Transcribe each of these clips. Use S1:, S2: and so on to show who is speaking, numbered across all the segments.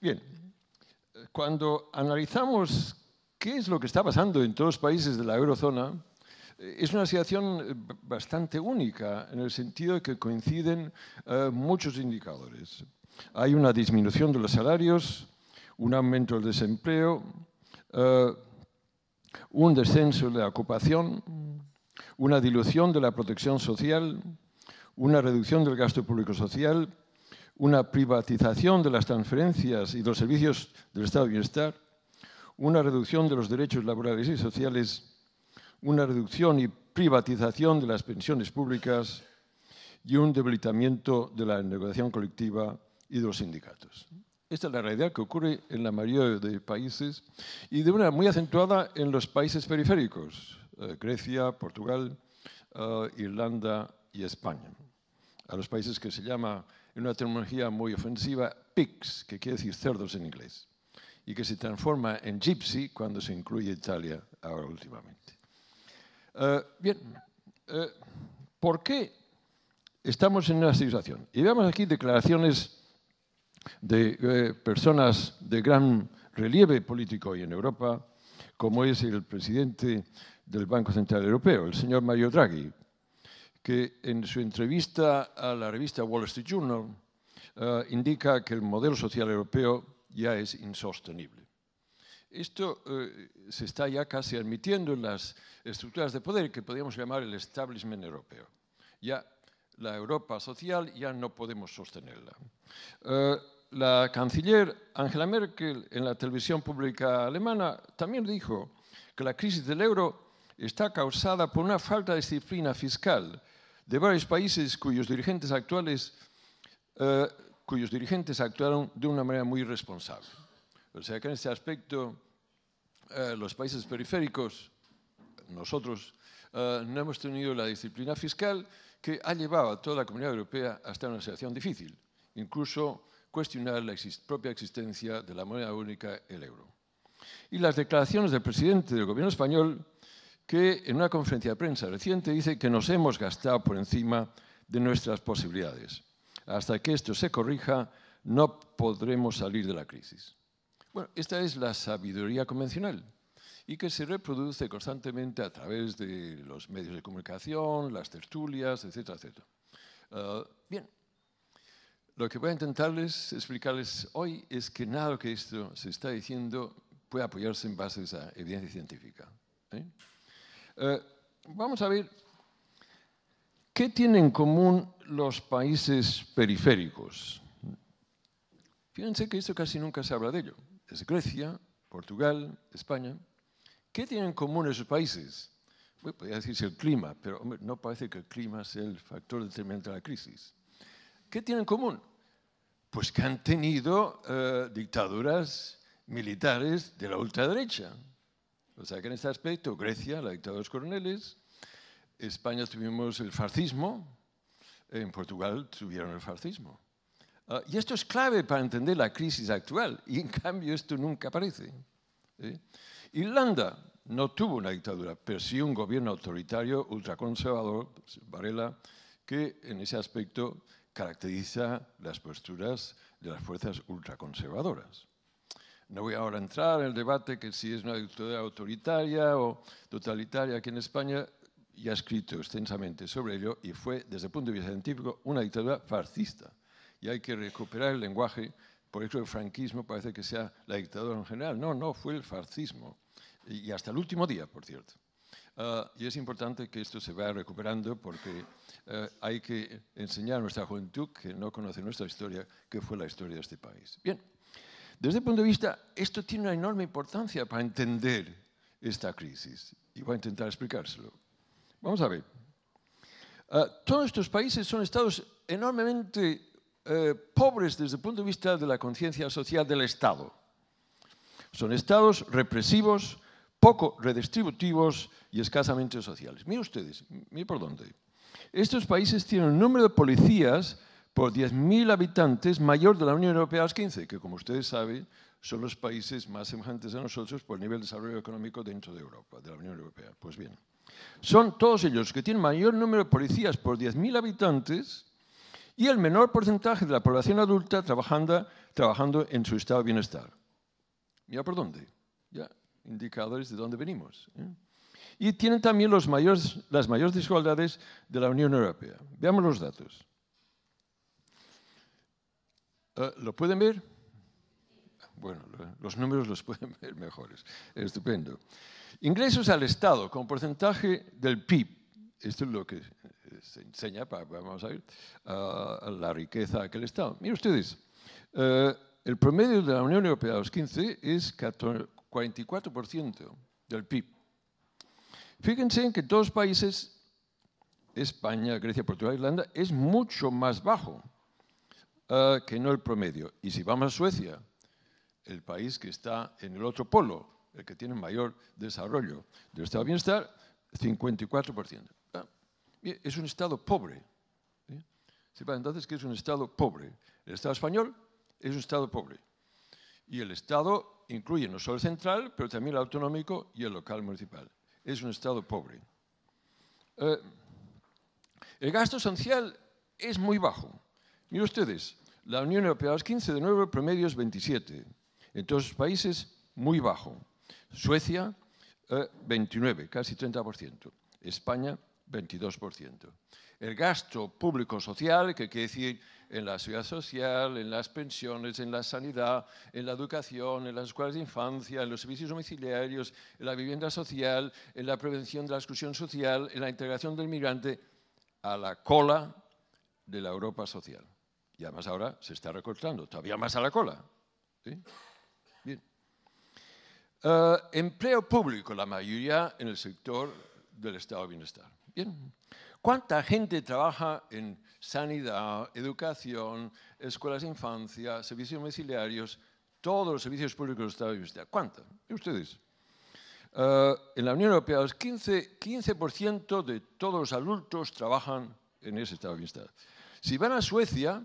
S1: Bien, cuando analizamos qué es
S2: lo que está pasando en todos los países de la eurozona, eh, es una situación eh, bastante única en el sentido de que coinciden eh, muchos indicadores. Hay una disminución de los salarios, un aumento del desempleo, un descenso de la ocupación, una dilución de la protección social, una reducción del gasto público social, una privatización de las transferencias y de los servicios del Estado de Bienestar, una reducción de los derechos laborales y sociales, una reducción y privatización de las pensiones públicas y un debilitamiento de la negociación colectiva y de los sindicatos. Esta es la realidad que ocurre en la mayoría de países y de una muy acentuada en los países periféricos, eh, Grecia, Portugal, eh, Irlanda y España. A los países que se llama en una terminología muy ofensiva, pigs, que quiere decir cerdos en inglés, y que se transforma en gypsy cuando se incluye Italia ahora últimamente. Eh, bien, eh, ¿por qué estamos en una situación? Y veamos aquí declaraciones de eh, personas de gran relieve político hoy en Europa, como es el presidente del Banco Central Europeo, el señor Mario Draghi, que en su entrevista a la revista Wall Street Journal eh, indica que el modelo social europeo ya es insostenible. Esto eh, se está ya casi admitiendo en las estructuras de poder que podríamos llamar el establishment europeo. Ya la Europa social ya no podemos sostenerla. Eh, la canciller Angela Merkel en la televisión pública alemana también dijo que la crisis del euro está causada por una falta de disciplina fiscal de varios países cuyos dirigentes actuales, eh, cuyos dirigentes actuaron de una manera muy irresponsable. O sea que en este aspecto eh, los países periféricos, nosotros, eh, no hemos tenido la disciplina fiscal que ha llevado a toda la comunidad europea hasta una situación difícil, incluso cuestionar la propia existencia de la moneda única, el euro. Y las declaraciones del presidente del gobierno español que en una conferencia de prensa reciente dice que nos hemos gastado por encima de nuestras posibilidades. Hasta que esto se corrija, no podremos salir de la crisis. Bueno, esta es la sabiduría convencional y que se reproduce constantemente a través de los medios de comunicación, las tertulias, etcétera, etcétera. Ah, bien, lo que voy a intentarles explicarles hoy es que nada que esto se está diciendo puede apoyarse en base a esa evidencia científica. ¿eh? Eh, vamos a ver qué tienen en común los países periféricos. Fíjense que esto casi nunca se habla de ello. Es Grecia, Portugal, España. ¿Qué tienen en común esos países? Bueno, podría decirse el clima, pero no parece que el clima sea el factor determinante de la crisis. ¿Qué tienen en común? Pues que han tenido eh, dictaduras militares de la ultraderecha. O sea que en este aspecto, Grecia, la dictadura de los coroneles, España tuvimos el fascismo, en Portugal tuvieron el fascismo. Ah, y esto es clave para entender la crisis actual, y en cambio esto nunca aparece. ¿eh? Irlanda no tuvo una dictadura, pero sí un gobierno autoritario, ultraconservador, Varela, que en ese aspecto caracteriza las posturas de las fuerzas ultraconservadoras. No voy ahora a entrar en el debate que si es una dictadura autoritaria o totalitaria aquí en España, ya ha escrito extensamente sobre ello y fue, desde el punto de vista científico, una dictadura fascista. Y hay que recuperar el lenguaje, por eso el franquismo parece que sea la dictadura en general. No, no, fue el fascismo. Y hasta el último día, por cierto. Ah, y es importante que esto se vaya recuperando porque eh, hay que enseñar a nuestra juventud que no conoce nuestra historia que fue la historia de este país. Bien. Desde el punto de vista, esto tiene una enorme importancia para entender esta crisis y voy a intentar explicárselo. Vamos a ver. Ah, todos estos países son estados enormemente eh, pobres desde el punto de vista de la conciencia social del Estado. Son estados represivos, poco redistributivos y escasamente sociales. Miren ustedes, miren por dónde. Estos países tienen un número de policías por 10.000 habitantes mayor de la Unión Europea a los 15, que como ustedes saben son los países más semejantes a nosotros por el nivel de desarrollo económico dentro de Europa, de la Unión Europea. Pues bien, son todos ellos que tienen mayor número de policías por 10.000 habitantes y el menor porcentaje de la población adulta trabajando, trabajando en su estado de bienestar. ¿Ya por dónde, ya indicadores de dónde venimos. ¿eh? Y tienen también los mayores, las mayores desigualdades de la Unión Europea. Veamos los datos. Ah, ¿Lo pueden ver? Bueno, los números los pueden ver mejores. Estupendo. Ingresos al Estado con porcentaje del PIB. Esto es lo que eh, se enseña, para, vamos a ver, a ah, la riqueza que el Estado. Miren ustedes, eh, el promedio de la Unión Europea de los 15 es 44% del PIB. Fíjense en que los países, España, Grecia, Portugal, Irlanda, es mucho más bajo Ah, que no el promedio. Y si vamos a Suecia, el país que está en el otro polo, el que tiene mayor desarrollo del estado de bienestar, 54%. Ah, es un estado pobre. entonces que es un estado pobre. El estado español es un estado pobre. Y el estado incluye no solo el central, pero también el autonómico y el local municipal. Es un estado pobre. Eh, el gasto social es muy bajo. Miren ustedes, la Unión Europea los 15 de nuevo, el promedio es 27. los países muy bajo. Suecia, 29, eh, casi 30%. España, 22%. El gasto público social, que quiere decir en la ciudad social, en las pensiones, en la sanidad, en la educación, en las escuelas de infancia, en los servicios domiciliarios, en la vivienda social, en la prevención de la exclusión social, en la integración del migrante, a la cola de la Europa social. Y además ahora se está recortando, todavía más a la cola. Bien. Eh, empleo público, la mayoría en el sector del estado de bienestar. Bien. ¿Cuánta gente trabaja en sanidad, educación, escuelas de infancia, servicios domiciliarios, todos los servicios públicos del estado de bienestar? ¿Cuánta? ¿Y ustedes? Eh, en la Unión Europea, el 15%, 15 de todos los adultos trabajan en ese estado de bienestar. Si van a Suecia,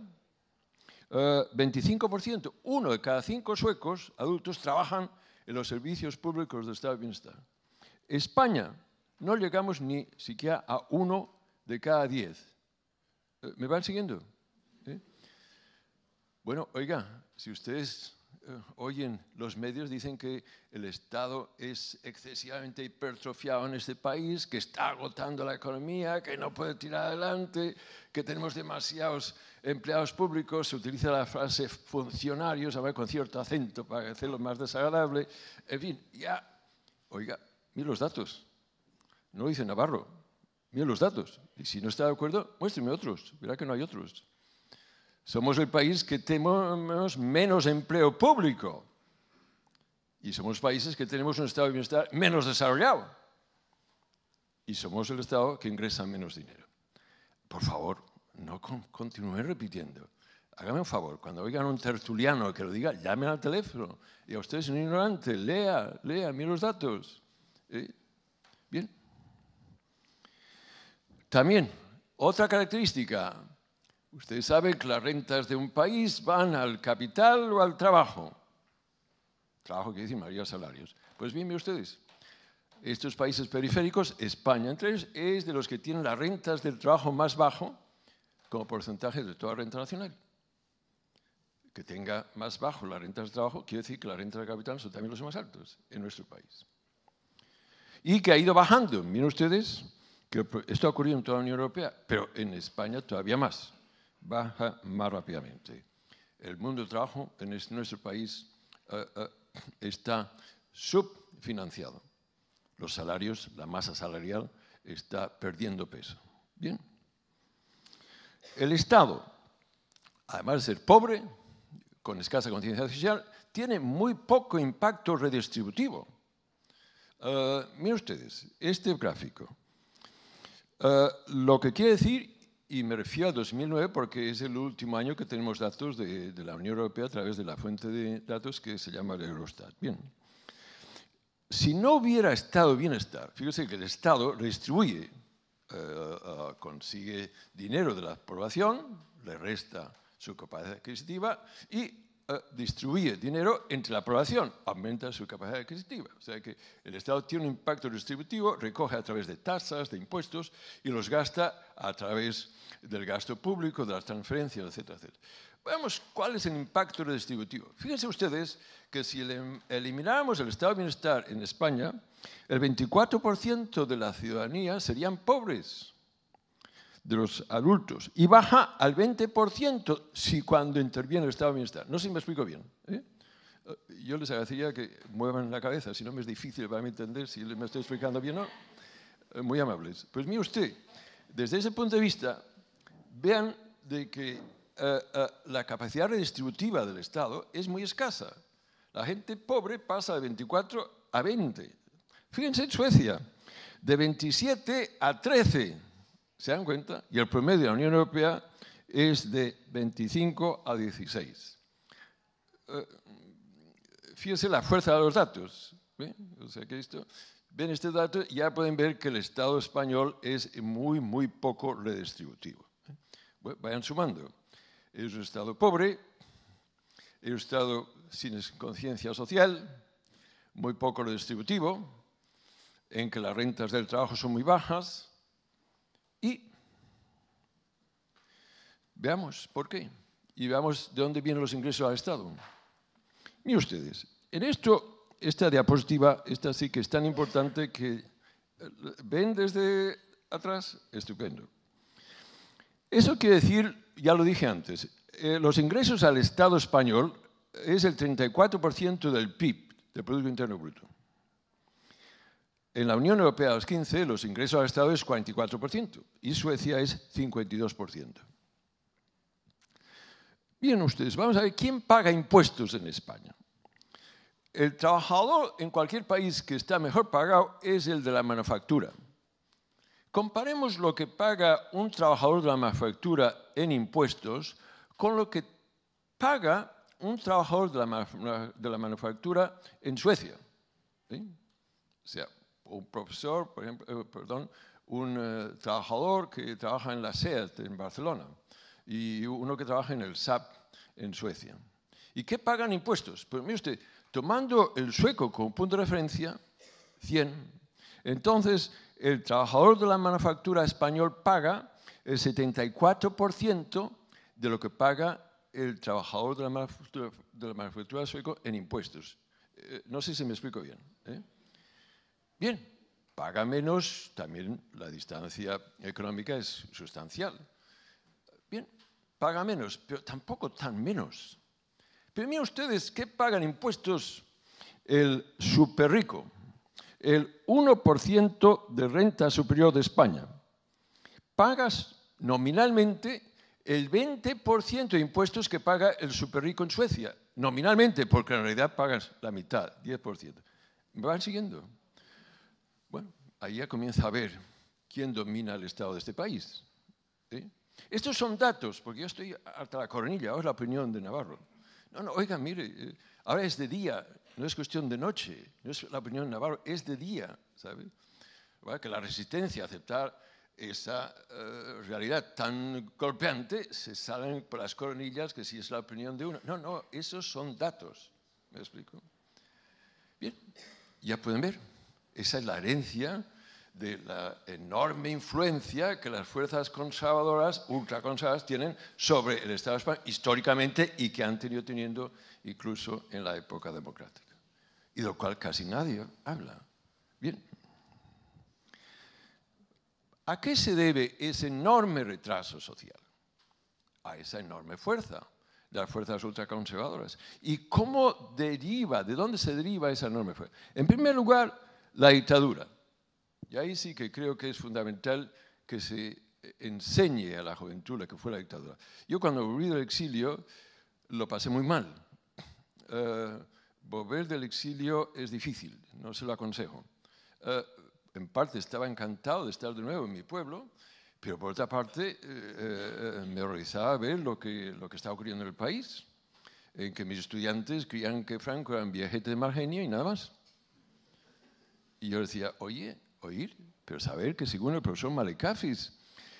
S2: 25%, eh, uno de cada cinco suecos adultos trabajan en los servicios públicos de estado de bienestar. España, no llegamos ni siquiera a uno de cada diez. Eh, ¿Me van siguiendo? ¿Eh? Bueno, oiga, si ustedes Oyen, los medios dicen que el Estado es excesivamente hipertrofiado en este país, que está agotando la economía, que no puede tirar adelante, que tenemos demasiados empleados públicos, se utiliza la frase funcionarios, ver con cierto acento para hacerlo más desagradable, en fin, ya, oiga, mire los datos, no lo dice Navarro, mire los datos, y si no está de acuerdo, muéstreme otros, verá que no hay otros. Somos el país que tenemos menos empleo público y somos países que tenemos un estado de bienestar menos desarrollado y somos el estado que ingresa menos dinero. Por favor, no continúe repitiendo. Hágame un favor, cuando oigan un tertuliano que lo diga, llamen al teléfono. Y a usted es un ignorante, lea, lea, mire los datos. bien. También, otra característica, Ustedes saben que las rentas de un país van al capital o al trabajo. Trabajo que dice mayoría salarios. Pues bien, ustedes, estos países periféricos, España entre ellos, es de los que tienen las rentas del trabajo más bajo como porcentaje de toda renta nacional. Que tenga más bajo las rentas del trabajo quiere decir que las rentas del capital son también los más altos en nuestro país. Y que ha ido bajando. Miren ustedes que esto ha ocurrido en toda la Unión Europea, pero en España todavía más baja más rápidamente. El mundo del trabajo en este, nuestro país eh, eh, está subfinanciado. Los salarios, la masa salarial, está perdiendo peso. Bien. El Estado, además de ser pobre, con escasa conciencia social, tiene muy poco impacto redistributivo. Eh, miren ustedes, este gráfico. lo que quiere decir y me refiero a 2009 porque es el último año que tenemos datos de, la Unión Europea a través de la fuente de datos que se llama el Eurostat. Bien. Si no hubiera Estado bienestar, fíjese que el Estado redistribuye, eh, consigue dinero de la población, le resta su capacidad adquisitiva y eh, distribuye dinero entre la población, aumenta su capacidad adquisitiva. O sea que el Estado tiene un impacto distributivo, recoge a través de tasas, de impuestos y los gasta a través del gasto público, de las transferencias, etcétera, etcétera. Veamos cuál es el impacto redistributivo. Fíjense ustedes que si em, elimináramos el estado de bienestar en España, el 24% de la ciudadanía serían pobres de los adultos y baja al 20% si cuando interviene el estado de bienestar. No sé si me explico bien. ¿eh? Yo les agradecería que muevan la cabeza, si no me es difícil para mí entender si me estoy explicando bien o no. Eh, muy amables. Pues mire usted, desde ese punto de vista, vean de que eh, la capacidad redistributiva del Estado es muy escasa. La gente pobre pasa de 24 a 20. Fíjense en Suecia, de 27 a 13 ¿Se dan cuenta? Y el promedio de la Unión Europea es de 25 a 16. Eh, Fíjense la fuerza de los datos. ¿Ven? O sea ven este dato y ya pueden ver que el Estado español es muy, muy poco redistributivo. ¿eh? Vayan sumando. Es un Estado pobre, es un Estado sin conciencia social, muy poco redistributivo, en que las rentas del trabajo son muy bajas, y veamos por qué. Y veamos de dónde vienen los ingresos al Estado. Miren ustedes, en esto, esta diapositiva, esta sí que es tan importante que eh, ven desde atrás, estupendo. Eso quiere decir, ya lo dije antes, eh, los ingresos al Estado español es el 34% del PIB, del Producto Interno Bruto. En la Unión Europea los 15, los ingresos al Estado es 44% y Suecia es 52%. Bien, ustedes, vamos a ver quién paga impuestos en España. El trabajador en cualquier país que está mejor pagado es el de la manufactura. Comparemos lo que paga un trabajador de la manufactura en impuestos con lo que paga un trabajador de la, de la manufactura en Suecia. ¿Sí? O sea, un profesor, por ejemplo, eh, perdón, un eh, trabajador que trabaja en la SEAT en Barcelona y uno que trabaja en el SAP en Suecia. ¿Y qué pagan impuestos? Pues mire usted, tomando el sueco como punto de referencia, 100, entonces el trabajador de la manufactura español paga el 74% de lo que paga el trabajador de la manufactura, de la manufactura sueco en impuestos. Eh, no sé si me explico bien. ¿eh? Bien, paga menos, también la distancia económica es sustancial. Bien, paga menos, pero tampoco tan menos. Pero miren ustedes ¿qué pagan impuestos el superrico, el 1% de renta superior de España. Pagas nominalmente el 20% de impuestos que paga el superrico en Suecia. Nominalmente, porque en realidad pagas la mitad, 10%. ¿Me van siguiendo? ahí ya comienza a ver quién domina el Estado de este país. Estos son datos, porque yo estoy hasta la coronilla, ahora es la opinión de Navarro. No, no, oiga, mire, eh, ahora es de día, no es cuestión de noche, no es la opinión de Navarro, es de día, ¿sabe? Que la resistencia a aceptar esa eh, realidad tan golpeante se salen por las coronillas que si es la opinión de uno. No, no, esos son datos, ¿me explico? Bien, ya pueden ver, esa es la herencia de la enorme influencia que las fuerzas conservadoras, ultraconservadoras, tienen sobre el Estado español históricamente y que han tenido teniendo incluso en la época democrática, y lo cual casi nadie habla. Bien. ¿A qué se debe ese enorme retraso social? A esa enorme fuerza de las fuerzas ultraconservadoras. ¿Y cómo deriva, de dónde se deriva esa enorme fuerza? En primer lugar, la dictadura y ahí sí que creo que es fundamental que se eh, enseñe a la juventud la que fue la dictadura. Yo cuando volví del exilio lo pasé muy mal. Eh, volver del exilio es difícil, no se lo aconsejo. Eh, en parte estaba encantado de estar de nuevo en mi pueblo, pero por otra parte me horrorizaba ver lo que, lo que estaba ocurriendo en el país, en que mis estudiantes creían que Franco era un viajete de mal y nada más. Y yo decía, oye, oír, pero saber que según el profesor Malekafis,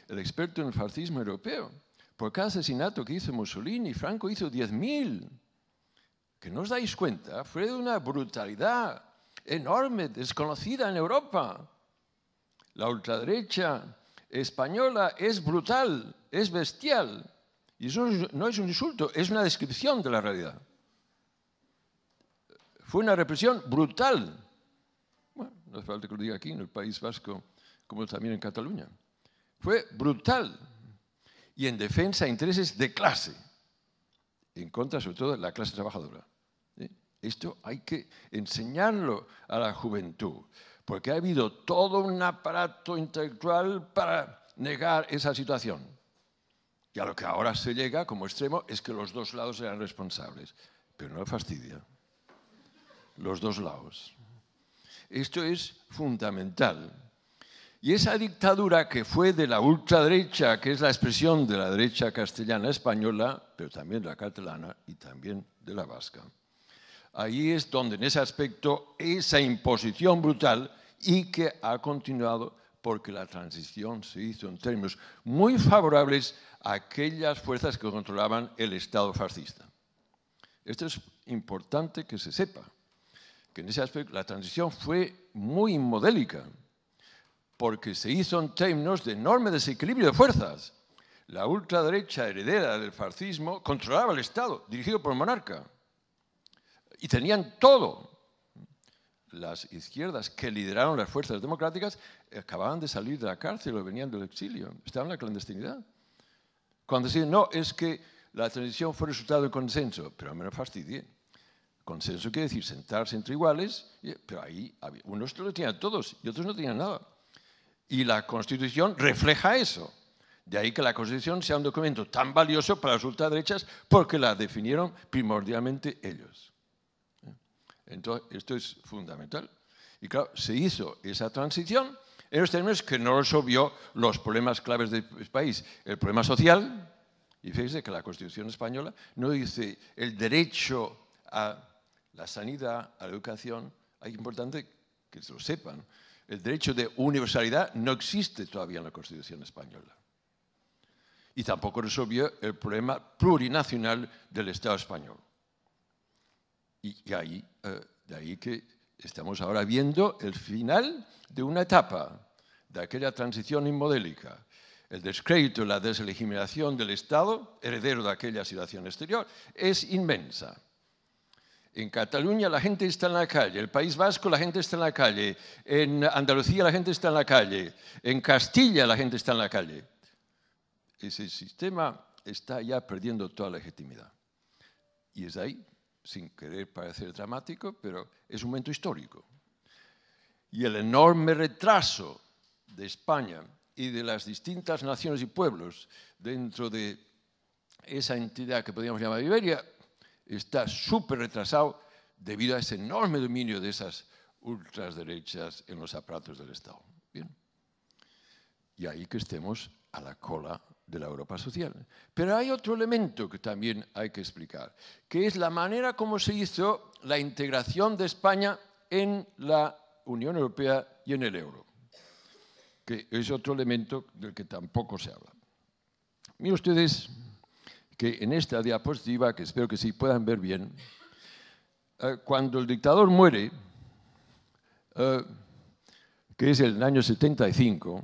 S2: el experto en el fascismo europeo, por cada asesinato que hizo Mussolini, Franco hizo 10.000. Que no os dais cuenta, fue de una brutalidad enorme, desconocida en Europa. La ultraderecha española es brutal, es bestial. Y eso no es un insulto, es una descripción de la realidad. Fue una represión brutal no hace falta que lo diga aquí, en el País Vasco, como también en Cataluña. Fue brutal y en defensa de intereses de clase, en contra sobre todo de la clase trabajadora. ¿eh? Esto hay que enseñarlo a la juventud, porque ha habido todo un aparato intelectual para negar esa situación. Y a lo que ahora se llega como extremo es que los dos lados eran responsables. Pero no fastidia. Los dos lados. Esto es fundamental. Y esa dictadura que fue de la ultraderecha, que es la expresión de la derecha castellana española, pero también la catalana y también de la vasca, ahí es donde en ese aspecto esa imposición brutal y que ha continuado porque la transición se hizo en términos muy favorables a aquellas fuerzas que controlaban el Estado fascista. Esto es importante que se sepa que en ese aspecto la transición fue muy modélica, porque se hizo en términos de enorme desequilibrio de fuerzas. La ultraderecha heredera del fascismo controlaba el Estado, dirigido por el monarca, y tenían todo. Las izquierdas que lideraron las fuerzas democráticas acababan de salir de la cárcel o venían del exilio, estaban en la clandestinidad. Cuando decían, no, es que la transición fue resultado de consenso, pero me menos fastidié. Consenso quiere decir sentarse entre iguales, pero ahí unos lo tenían todos y otros no tenían nada. Y la Constitución refleja eso. De ahí que la Constitución sea un documento tan valioso para las ultraderechas porque la definieron primordialmente ellos. ¿Eh? Entonces, esto es fundamental. Y claro, se hizo esa transición en los términos que no resolvió los problemas claves del este país. El problema social, y fíjense que la Constitución española no dice el derecho a la sanidad, la educación, hay importante que se lo sepan. El derecho de universalidad no existe todavía en la Constitución española. Y tampoco resolvió el problema plurinacional del Estado español. Y, ahí, eh, de ahí que estamos ahora viendo el final de una etapa, de aquella transición inmodélica, el descrédito, la deslegitimación del Estado, heredero de aquella situación exterior, es inmensa. En Cataluña la gente está en la calle, el País Vasco la gente está en la calle, en Andalucía la gente está en la calle, en Castilla la gente está en la calle. Ese sistema está ya perdiendo toda legitimidad. Y es ahí, sin querer parecer dramático, pero es un momento histórico. Y el enorme retraso de España y de las distintas naciones y pueblos dentro de esa entidad que podríamos llamar Iberia está súper retrasado debido a ese enorme dominio de esas ultraderechas en los aparatos del Estado. Bien. Y ahí que estemos a la cola de la Europa social. Pero hay otro elemento que también hay que explicar, que es la manera como se hizo la integración de España en la Unión Europea y en el euro, que es otro elemento del que tampoco se habla. Miren ustedes, que en esta diapositiva, que espero que sí puedan ver bien, eh, cuando el dictador muere, eh, que es el año 75,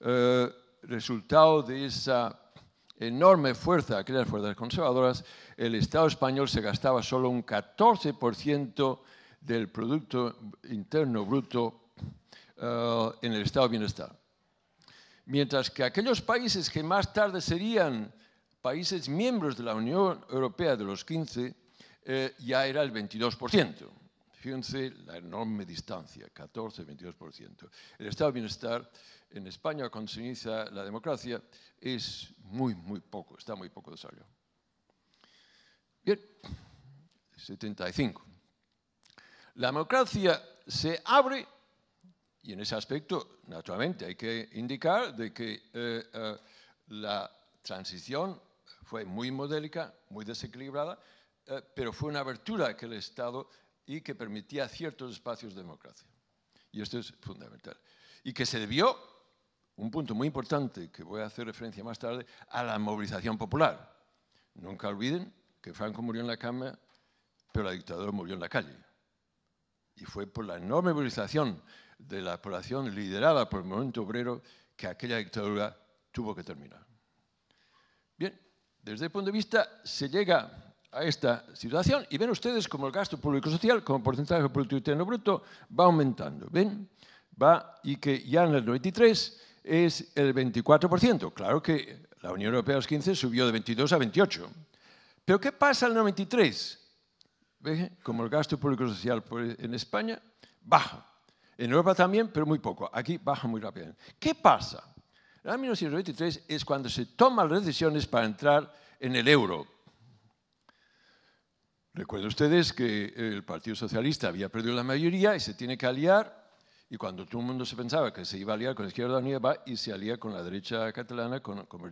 S2: eh, resultado de esa enorme fuerza que las fuerzas conservadoras, el Estado español se gastaba solo un 14% del Producto Interno Bruto en el Estado de Bienestar. Mientras que aquellos países que más tarde serían países miembros de la Unión Europea de los 15 eh, ya era el 22%. Fíjense la enorme distancia, 14-22%. El estado de bienestar en España, cuando se inicia la democracia, es muy, muy poco, está muy poco desarrollado. Bien, 75. La democracia se abre, y en ese aspecto, naturalmente, hay que indicar de que eh, eh, la transición fue muy modélica, muy desequilibrada, eh, pero fue una abertura que el Estado y que permitía ciertos espacios de democracia. Y esto es fundamental. Y que se debió, un punto muy importante que voy a hacer referencia más tarde, a la movilización popular. Nunca olviden que Franco murió en la cama, pero la dictadura murió en la calle. Y fue por la enorme movilización de la población liderada por el movimiento obrero que aquella dictadura tuvo que terminar. Desde el punto de vista, se llega a esta situación y ven ustedes como el gasto público social, como porcentaje de Producto Interno Bruto, va aumentando. ¿Ven? Va y que ya en el 93 es el 24%. Claro que la Unión Europea de los 15 subió de 22 a 28. Pero ¿qué pasa en el 93? ¿Ven? Como el gasto público social e, en España baja. En Europa también, pero muy poco. Aquí baja muy rápidamente. ¿Qué pasa? El año 1923 es cuando se toman las decisiones para entrar en el euro. Recuerden ustedes que el Partido Socialista había perdido la mayoría y se tiene que aliar, y cuando todo el mundo se pensaba que se iba a aliar con la izquierda unida, y se alía con la derecha catalana, con, con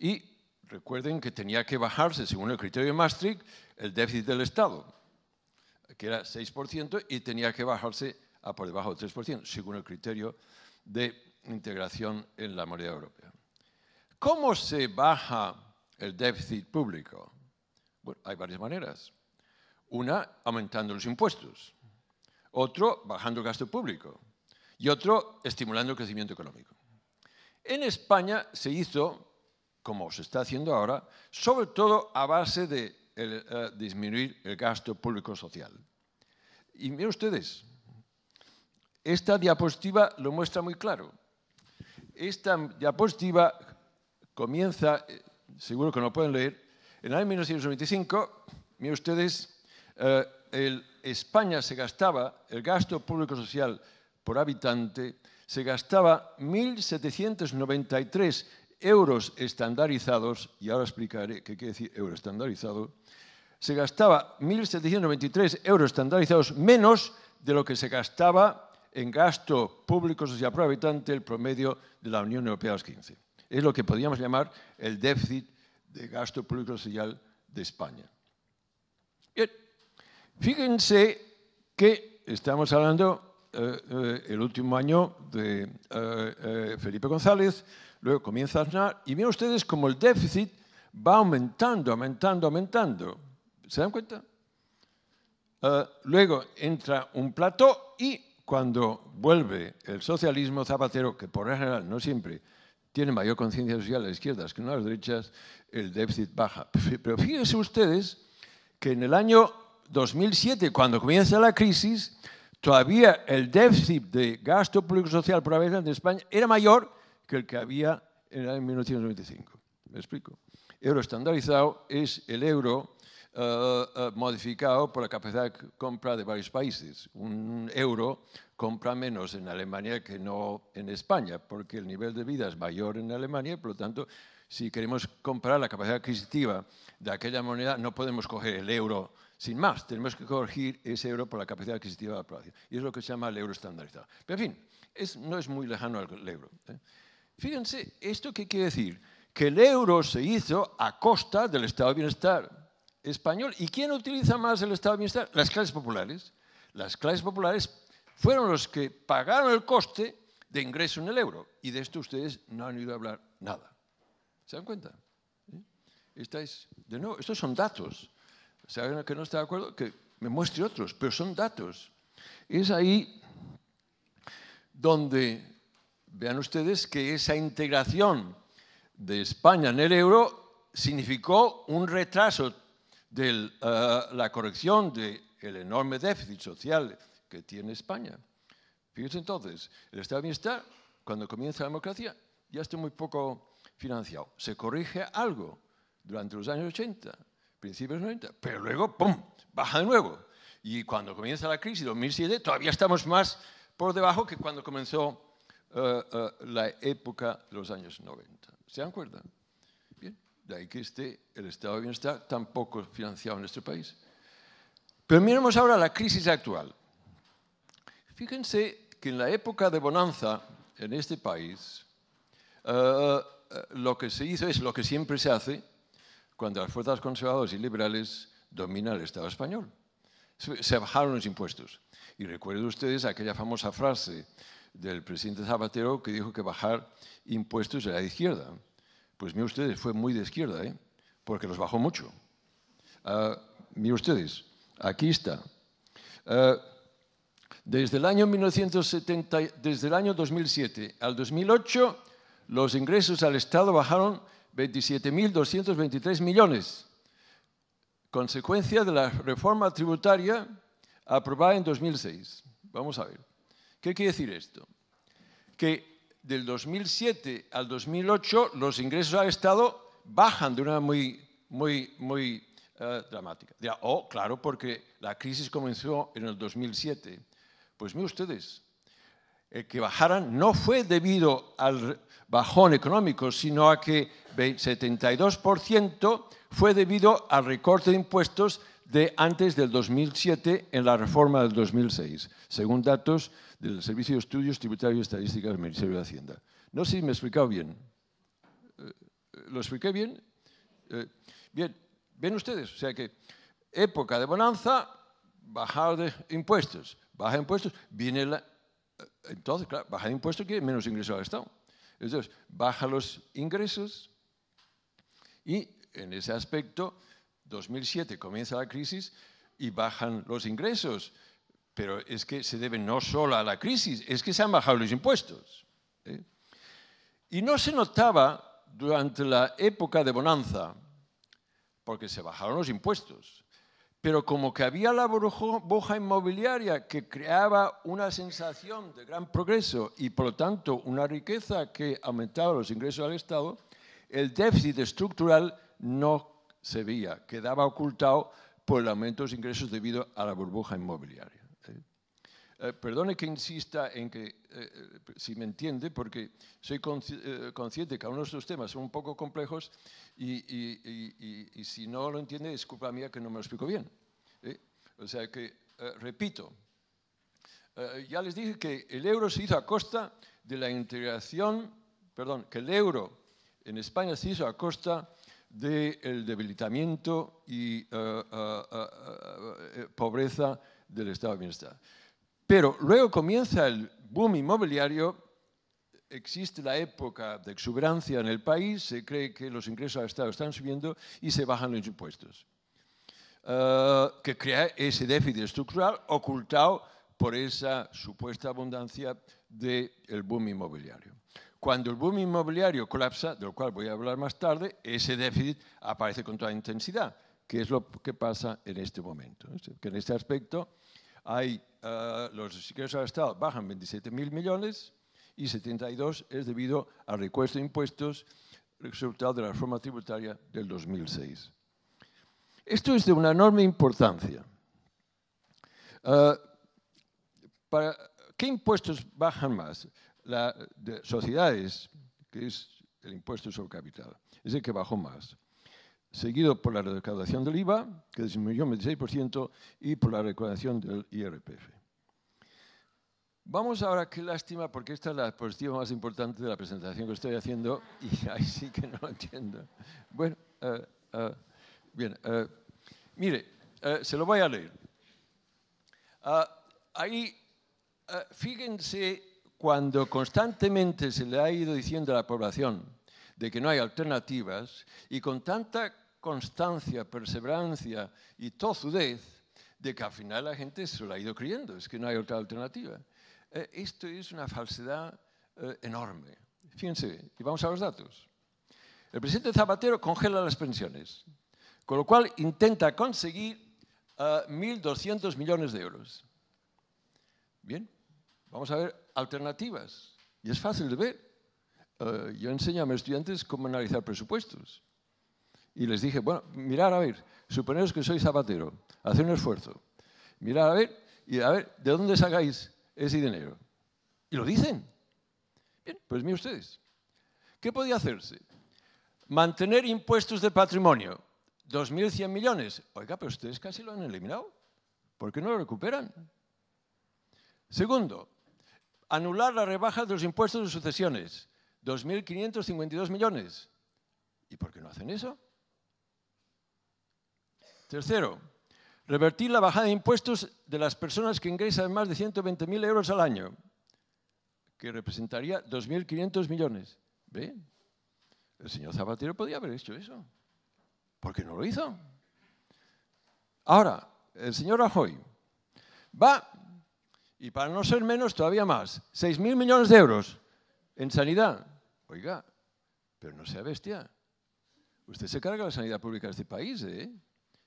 S2: Y recuerden que tenía que bajarse, según el criterio de Maastricht, el déficit del Estado, que era 6%, y tenía que bajarse a por debajo del 3%, según el criterio de integración en la moneda europea. ¿Cómo se baja el déficit público? Bueno, hay varias maneras. Una, aumentando los impuestos. Otro, bajando el gasto público. Y otro, estimulando el crecimiento económico. En España se hizo, como se está haciendo ahora, sobre todo a base de eh, disminuir el gasto público social. Y miren ustedes, esta diapositiva lo muestra muy claro esta diapositiva comienza, eh, seguro que no pueden leer, en el año 1925, miren ustedes, eh, España se gastaba, el gasto público social por habitante, se gastaba 1.793 euros estandarizados, y ahora explicaré qué quiere decir euro estandarizado, se gastaba 1.793 euros estandarizados menos de lo que se gastaba en gasto público social por habitante, el promedio de la Unión Europea los 15. Es lo que podríamos llamar el déficit de gasto público social de España. Bien, fíjense que estamos hablando eh, eh, el último año de eh, Felipe González, luego comienza Aznar, y miren ustedes como el déficit va aumentando, aumentando, aumentando. ¿Se dan cuenta? luego entra un plató y cuando vuelve el socialismo zapatero, que por general no siempre tiene mayor conciencia social a las izquierdas que no a las derechas, el déficit baja. Pero fíjense ustedes que en el año 2007, cuando comienza la crisis, todavía el déficit de gasto público social por habitante de España era mayor que el que había en el año 1995. ¿Me explico? Euro estandarizado es el euro eh, eh, modificado por la capacidad de compra de varios países. Un euro compra menos en Alemania que no en España, porque el nivel de vida es mayor en Alemania por lo tanto, si queremos comprar la capacidad adquisitiva de aquella moneda, no podemos coger el euro sin más. Tenemos que corregir ese euro por la capacidad adquisitiva de la población. Y es lo que se llama el euro estandarizado. Pero, en fin, es, no es muy lejano al euro. ¿eh? Fíjense, ¿esto qué quiere decir? Que el euro se hizo a costa del estado de bienestar español. ¿Y quién utiliza más el Estado de Bienestar? Las clases populares. Las clases populares fueron los que pagaron el coste de ingreso en el euro. Y de esto ustedes no han ido a hablar nada. ¿Se dan cuenta? estos son datos. ¿Saben que no está de acuerdo? Que me muestre otros, pero son datos. Es ahí donde vean ustedes que esa integración de España en el euro significó un retraso de eh, la corrección del enorme déficit social que tiene España. Fíjense entonces, el Estado de Bienestar, cuando comienza la democracia, ya está muy poco financiado. Se corrige algo durante los años 80, principios 90, pero luego, ¡pum!, baja de nuevo. Y cuando comienza la crisis, 2007, todavía estamos más por debajo que cuando comenzó eh, eh, la época de los años 90. ¿Se acuerdan? De ahí que esté el estado de bienestar tan poco financiado en este país. Pero miremos ahora la crisis actual. Fíjense que en la época de bonanza en este país, eh, eh, lo que se hizo es lo que siempre se hace cuando las fuerzas conservadoras y liberales dominan el Estado español. Se bajaron los impuestos. Y recuerden ustedes aquella famosa frase del presidente Zapatero que dijo que bajar impuestos era de izquierda. Pues mire ustedes, fue muy de izquierda, ¿eh? porque los bajó mucho. Uh, ustedes, aquí está. Ah, desde, el año 1970, desde el año 2007 al 2008, los ingresos al Estado bajaron 27.223 millones, consecuencia de la reforma tributaria aprobada en 2006. Vamos a ver. ¿Qué quiere decir esto? Que del 2007 al 2008 los ingresos al Estado bajan de una muy, muy, muy eh, dramática. O, oh, claro, porque la crisis comenzó en el 2007. Pues miren ustedes, el que bajaran no fue debido al bajón económico, sino a que 72% fue debido al recorte de impuestos de antes del 2007 en la reforma del 2006, según datos del Servicio de Estudios Tributarios y Estadísticas del Ministerio de Hacienda. No sé si me he explicado bien. Eh, eh, ¿Lo expliqué bien? Eh, bien, ven ustedes, o sea que época de bonanza, bajar de impuestos, baja de impuestos, viene la... Entonces, claro, baja de impuestos quiere menos ingresos al Estado. Entonces, baja los ingresos y en ese aspecto, 2007 comienza la crisis y bajan los ingresos pero es que se debe no solo a la crisis, es que se han bajado los impuestos. ¿eh? Y no se notaba durante la época de bonanza, porque se bajaron los impuestos, pero como que había la burbuja inmobiliaria que creaba una sensación de gran progreso y por lo tanto una riqueza que aumentaba los ingresos al Estado, el déficit estructural no se veía, quedaba ocultado por el aumento de los ingresos debido a la burbuja inmobiliaria. Eh, perdone que insista en que, eh, eh, si me entiende, porque soy consciente que algunos de estos temas son un poco complejos y, si no lo entiende, es culpa mía que no me lo explico bien. O sea que, repito, ya les dije que el euro se hizo a costa de la integración, perdón, que el euro en España se hizo a costa del debilitamiento y pobreza del estado de bienestar. Pero luego comienza el boom inmobiliario, existe la época de exuberancia en el país, se cree que los ingresos al Estado están subiendo y se bajan los impuestos, eh, que crea ese déficit estructural ocultado por esa supuesta abundancia del boom inmobiliario. Cuando el boom inmobiliario colapsa, del cual voy a hablar más tarde, ese déficit aparece con toda intensidad, que es lo que pasa en este momento. Que en este aspecto hay, eh, los ingresos al Estado bajan 27 mil millones y 72 es debido al recuesto de impuestos resultado de la reforma tributaria del 2006. Esto es de una enorme importancia. Eh, ¿Qué impuestos bajan más? La de sociedades, que es el impuesto sobre capital, es el que bajó más seguido por la recaudación del IVA, que disminuyó un 26%, y por la recaudación del IRPF. Vamos ahora, qué lástima, porque esta es la diapositiva más importante de la presentación que estoy haciendo y ahí sí que no lo entiendo. Bueno, eh, eh, bien, eh, mire, se lo voy a leer. Ah, ahí, fíjense, cuando constantemente se le ha ido diciendo a la población de que no hay alternativas y con tanta constancia, perseverancia y tozudez de que al final la gente se lo ha ido creyendo, es que no hay otra alternativa. Eh, esto es una falsedad eh, enorme. Fíjense, y vamos a los datos. El presidente Zapatero congela las pensiones, con lo cual intenta conseguir 1.200 eh, millones de euros. Bien, vamos a ver alternativas. Y es fácil de ver. yo enseño a mis estudiantes cómo analizar presupuestos y les dije, bueno, mirar a ver, suponeros que sois zapatero, haced un esfuerzo, mirar a ver y a ver, ¿de dónde sacáis ese dinero? Y lo dicen. Bien, pues miren ustedes. ¿Qué podía hacerse? Mantener impuestos de patrimonio, 2.100 millones. Oiga, pero ustedes casi lo han eliminado. ¿Por qué no lo recuperan? Segundo, anular la rebaja de los impuestos de sucesiones, 2.552 millones. ¿Y por qué no hacen eso? Tercero, revertir la bajada de impuestos de las personas que ingresan más de 120.000 euros al año, que representaría 2.500 millones. ¿Ve? El señor Zapatero podía haber hecho eso. ¿Por qué no lo hizo? Ahora, el señor Rajoy va, y para no ser menos todavía más, 6.000 millones de euros en sanidad. Oiga, pero no sea bestia. Usted se carga la sanidad pública de este país, ¿eh?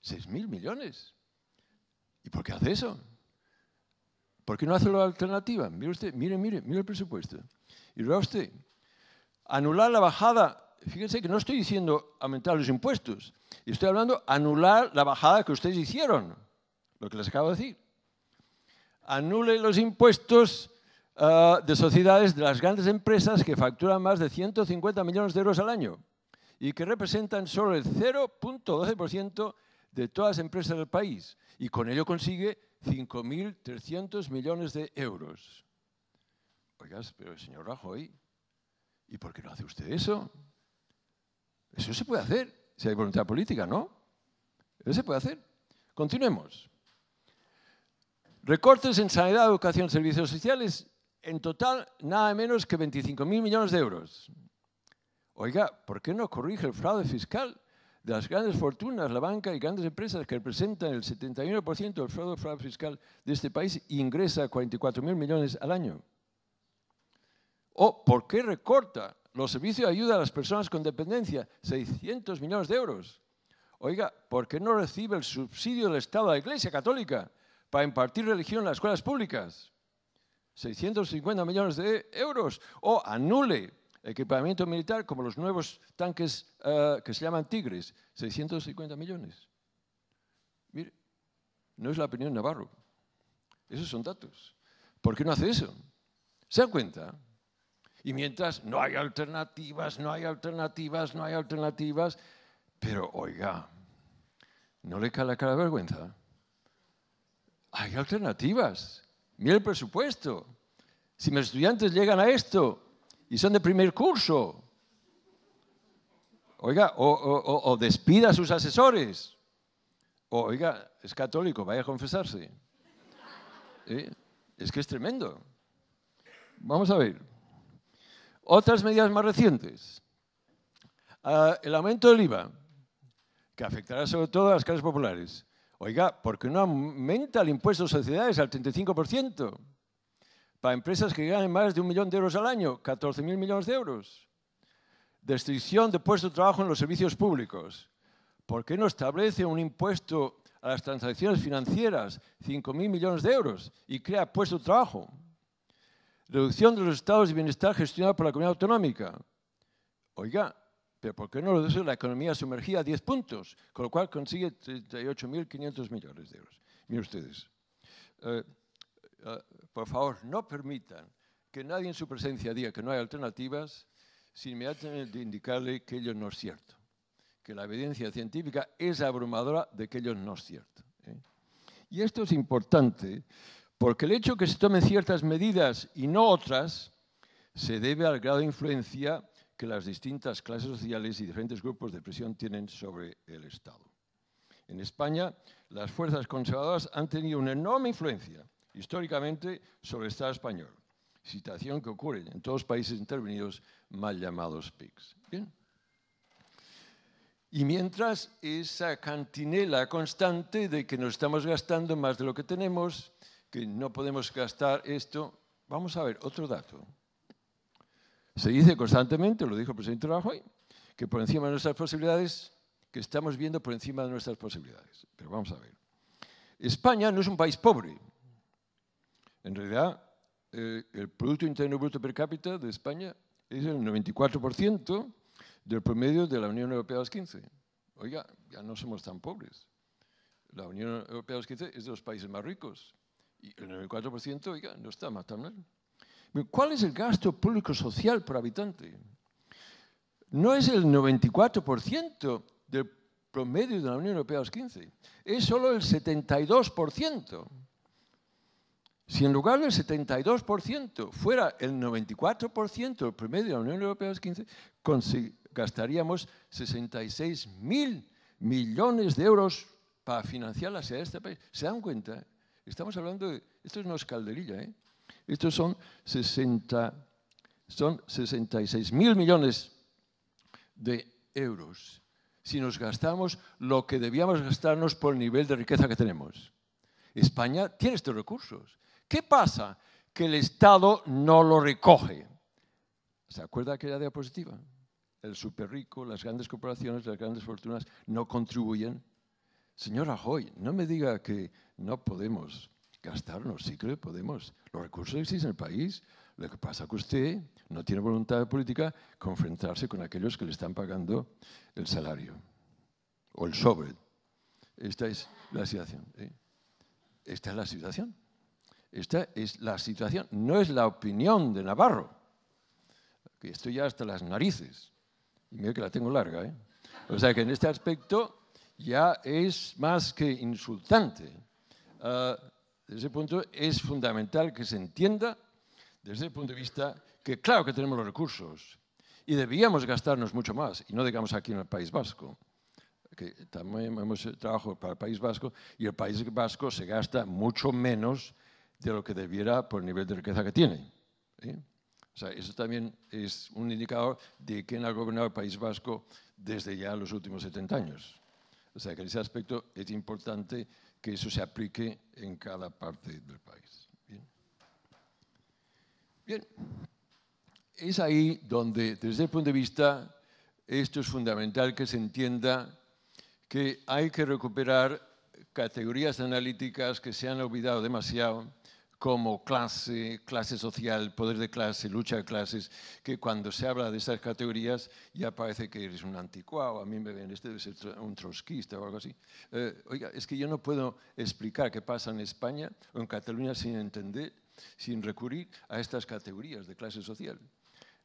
S2: 6.000 millones. ¿Y por qué hace eso? ¿Por qué no hace la alternativa? Mire usted, mire, mire, mire el presupuesto. Y luego usted, anular la bajada, fíjense que no estoy diciendo aumentar los impuestos, estoy hablando anular la bajada que ustedes hicieron, lo que les acabo de decir. Anule los impuestos ah, de sociedades de las grandes empresas que facturan más de 150 millones de euros al año y que representan solo el 0.12% de todas las empresas del país y con ello consigue 5.300 millones de euros. Oiga, pero señor Rajoy, ¿y por qué no hace usted eso? Eso se puede hacer, si hay voluntad política, ¿no? Eso se puede hacer. Continuemos. Recortes en sanidad, educación, servicios sociales, en total nada menos que 25.000 millones de euros. Oiga, ¿por qué no corrige el fraude fiscal? de las grandes fortunas, la banca y grandes empresas que representan el 71% del fraude, fiscal de este país, ingresa 44 mil millones al año. ¿O por qué recorta los servicios de ayuda a las personas con dependencia? 600 millones de euros. Oiga, ¿por qué no recibe el subsidio del Estado a la Iglesia Católica para impartir religión en las escuelas públicas? 650 millones de euros. O anule equipamiento militar como los nuevos tanques eh, que se llaman Tigres, 650 millones. Mire, no es la opinión de Navarro. Esos son datos. ¿Por qué no hace eso? ¿Se dan cuenta? Y mientras no hay alternativas, no hay alternativas, no hay alternativas, pero oiga, ¿no le cae la cara de vergüenza? Hay alternativas. Mire el presupuesto. Si mis estudiantes llegan a esto, y son de primer curso. Oiga, o, despida a sus asesores. oiga, es católico, vaya a confesarse. Es que es tremendo. Vamos a ver. Otras medidas más recientes. Ah, el aumento del IVA, que afectará sobre todo a las clases populares. Oiga, ¿por qué no aumenta el impuesto de sociedades al 35%? Para empresas que ganen más de un millón de euros al año, 14.000 millones de euros. Destrucción de puestos de trabajo en los servicios públicos. ¿Por qué no establece un impuesto a las transacciones financieras, 5.000 millones de euros, y crea puestos de trabajo? Reducción de los estados de bienestar gestionados por la comunidad autonómica. Oiga, pero ¿por qué no reduce la economía sumergida a 10 puntos? Con lo cual consigue 38.500 millones de euros. Miren ustedes. Eh, eh, por favor, no permitan que nadie en su presencia diga que no hay alternativas sin de indicarle que ello no es cierto, que la evidencia científica es abrumadora de que ello no es cierto. ¿eh? Y esto es importante porque el hecho de que se tomen ciertas medidas y no otras se debe al grado de influencia que las distintas clases sociales y diferentes grupos de presión tienen sobre el Estado. En España, las fuerzas conservadoras han tenido una enorme influencia históricamente sobre el Estado español. Situación que ocurre en todos los países intervenidos mal llamados PICs. Bien. Y mientras esa cantinela constante de que nos estamos gastando más de lo que tenemos, que no podemos gastar esto, vamos a ver otro dato. Se dice constantemente, lo dijo el presidente Rajoy, que por encima de nuestras posibilidades, que estamos viendo por encima de nuestras posibilidades. Pero vamos a ver. España no es un país pobre, en realidad, eh, el Producto Interno Bruto per cápita de España es el 94% del promedio de la Unión Europea de los 15. Oiga, ya no somos tan pobres. La Unión Europea de los 15 es de los países más ricos. Y el 94%, oiga, no está más tan mal. ¿Cuál es el gasto público social por habitante? No es el 94% del promedio de la Unión Europea de los 15, es solo el 72%. Si en lugar del 72% fuera el 94%, el promedio de la Unión Europea es 15, gastaríamos 66 mil millones de euros para financiar la ciudad de este país. ¿Se dan cuenta? Estamos hablando de... Esto no es calderilla, ¿eh? Estos son, 60, son 66 millones de euros si nos gastamos lo que debíamos gastarnos por el nivel de riqueza que tenemos. España tiene estos recursos. ¿Qué pasa? Que el Estado no lo recoge. ¿Se acuerda aquella diapositiva? El superrico, las grandes corporaciones, las grandes fortunas no contribuyen. Señora Hoy, no me diga que no podemos gastarnos, sí que podemos. Los recursos existen en el país. Lo que pasa es que usted no tiene voluntad política confrontarse con aquellos que le están pagando el salario o el sobre. Esta es la situación. ¿eh? Esta es la situación. Esta es la situación, no es la opinión de Navarro. Que estoy ya hasta las narices. Y mira que la tengo larga, ¿eh? O sea que en este aspecto ya es más que insultante. Ah, desde ese punto es fundamental que se entienda, desde el punto de vista, que claro que tenemos los recursos y debíamos gastarnos mucho más, y no digamos aquí en el País Vasco, que también hemos trabajado para el País Vasco, y el País Vasco se gasta mucho menos de lo que debiera por el nivel de riqueza que tiene. O sea, eso también es un indicador de quién ha gobernado el País Vasco desde ya los últimos 70 años. O sea, que en ese aspecto es importante que eso se aplique en cada parte del país. Bien. Es ahí donde, desde el punto de vista, esto es fundamental que se entienda que hay que recuperar categorías analíticas que se han olvidado demasiado como clase, clase social, poder de clase, lucha de clases, que cuando se habla de esas categorías ya parece que eres un anticuado, a mí me ven, este debe ser un trotskista o algo así. Eh, oiga, es que yo no puedo explicar qué pasa en España o en Cataluña sin entender, sin recurrir a estas categorías de clase social.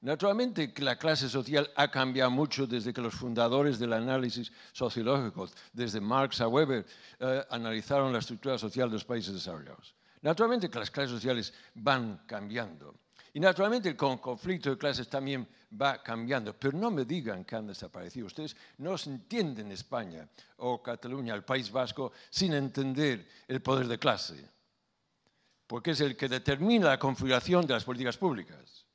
S2: Naturalmente que la clase social ha cambiado mucho desde que los fundadores del análisis sociológico, desde Marx a Weber, eh, analizaron la estructura social de los países desarrollados. Naturalmente que las clases sociales van cambiando. Y naturalmente el conflicto de clases también va cambiando. Pero no me digan que han desaparecido. Ustedes no se entienden España o Cataluña, el País Vasco, sin entender el poder de clase. Porque es el que determina la configuración de las políticas públicas.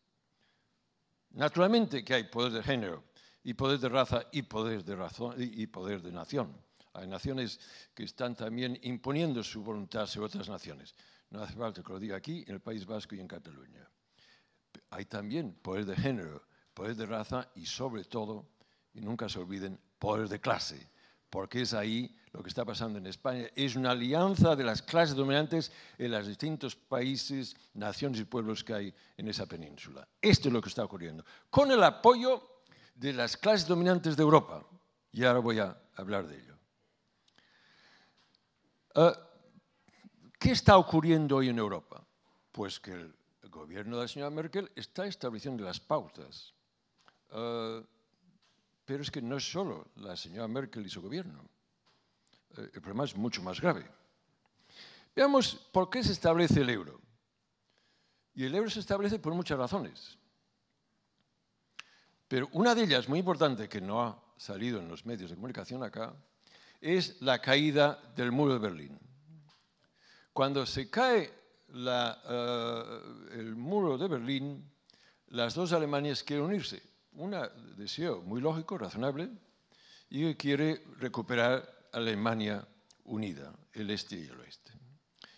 S2: Naturalmente que hay poder de género y poder de raza y poder de, razón, y poder de nación. Hay naciones que están también imponiendo su voluntad sobre otras naciones. No hace falta que lo diga aquí, en el País Vasco y en Cataluña. Hay también poder de género, poder de raza y sobre todo, y nunca se olviden, poder de clase, porque es ahí lo que está pasando en España. Es una alianza de las clases dominantes en los distintos países, naciones y pueblos que hay en esa península. Esto es lo que está ocurriendo, con el apoyo de las clases dominantes de Europa. Y ahora voy a hablar de ello. Ah, ¿Qué está ocurriendo hoy en Europa? Pues que el gobierno de la señora Merkel está estableciendo las pautas. Eh, pero es que no es solo la señora Merkel y su gobierno. Eh, el problema es mucho más grave. Veamos por qué se establece el euro. Y el euro se establece por muchas razones. Pero una de ellas, muy importante, que no ha salido en los medios de comunicación acá, es la caída del muro de Berlín. Cuando se cae eh, el muro de Berlín, las dos Alemanias quieren unirse. Una deseo muy lógico, razonable, y quiere recuperar Alemania unida, el este y el oeste.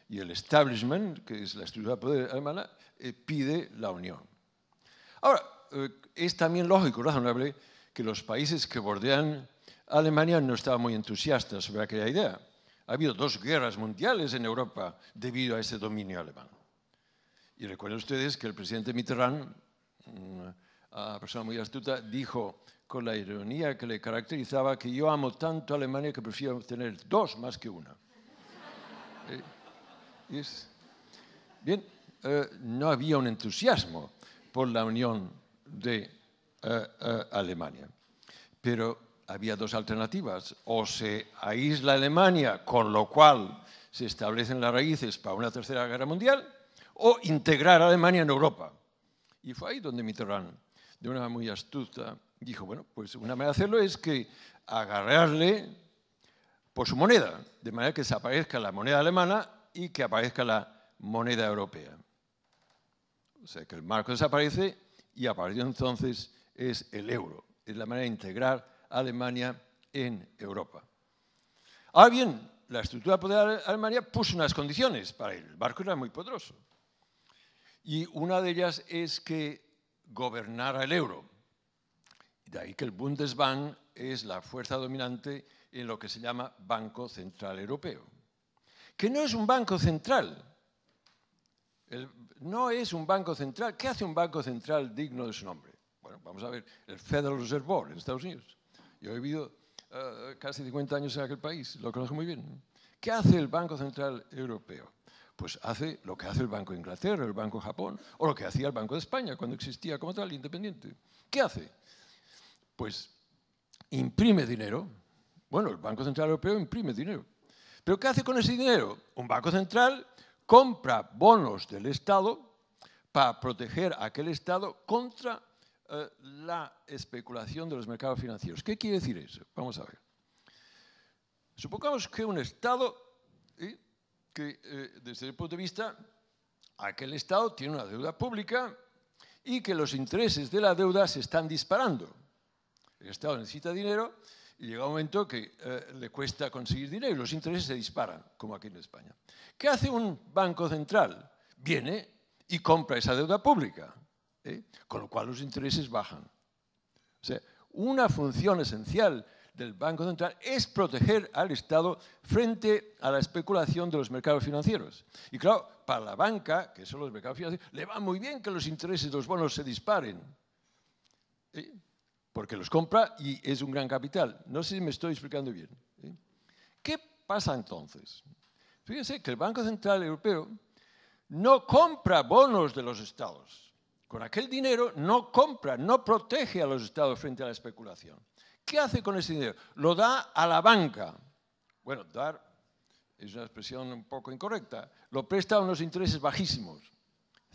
S2: Y el establishment, que es la estructura de poder alemana, eh, pide la unión. Ahora, eh, es también lógico, razonable, que los países que bordean Alemania no estaban muy entusiastas sobre aquella idea. Ha habido dos guerras mundiales en Europa debido a ese dominio alemán. Y recuerden ustedes que el presidente Mitterrand, una mm, persona muy astuta, dijo con la ironía que le caracterizaba que yo amo tanto a Alemania que prefiero tener dos más que una. Eh, bien, eh, no había un entusiasmo por la unión de eh, Alemania, pero había dos alternativas. O se aísla Alemania, con lo cual se establecen las raíces para una tercera guerra mundial, o integrar a Alemania en Europa. Y fue ahí donde Mitterrand, de una manera muy astuta, dijo, bueno, pues una manera de hacerlo es que agarrarle por su moneda, de manera que desaparezca la moneda alemana y que aparezca la moneda europea. O sea, que el marco desaparece y de entonces es el euro. Es la manera de integrar Alemania en Europa. Ahora bien, la estructura de poder de Alemania puso unas condiciones para él. El barco era muy poderoso. Y una de ellas es que gobernara el euro. De ahí que el Bundesbank es la fuerza dominante en lo que se llama Banco Central Europeo. Que no es un banco central. no es un banco central. ¿Qué hace un banco central digno de su nombre? Bueno, vamos a ver, el Federal Reserve Board en Estados Unidos. Yo he vivido eh, casi 50 años en aquel país, lo conozco muy bien. ¿Qué hace el Banco Central Europeo? Pues hace lo que hace el Banco de Inglaterra, el Banco de Japón, o lo que hacía el Banco de España cuando existía como tal, independiente. ¿Qué hace? Pues imprime dinero. Bueno, el Banco Central Europeo imprime dinero. ¿Pero qué hace con ese dinero? Un Banco Central compra bonos del Estado para proteger a aquel Estado contra eh, la especulación de los mercados financieros. ¿Qué quiere decir eso? Vamos a ver. Supongamos que un Estado, que eh, desde el punto de vista, aquel Estado tiene una deuda pública y que los intereses de la deuda se están disparando. El Estado necesita dinero y llega un momento que eh, le cuesta conseguir dinero y los intereses se disparan, como aquí en España. ¿Qué hace un banco central? Viene y compra esa deuda pública ¿eh? con lo cual los intereses bajan. O sea, una función esencial del Banco Central es proteger al Estado frente a la especulación de los mercados financieros. Y claro, para la banca, que son los mercados financieros, le va muy bien que los intereses de los bonos se disparen. ¿eh? Porque los compra y es un gran capital. No sé si me estoy explicando bien. ¿eh? ¿Qué pasa entonces? Fíjense que el Banco Central Europeo no compra bonos de los estados. Con aquel dinero no compra, no protege a los estados frente a la especulación. ¿Qué hace con ese dinero? Lo da a la banca. Bueno, dar es una expresión un poco incorrecta. Lo presta a unos intereses bajísimos,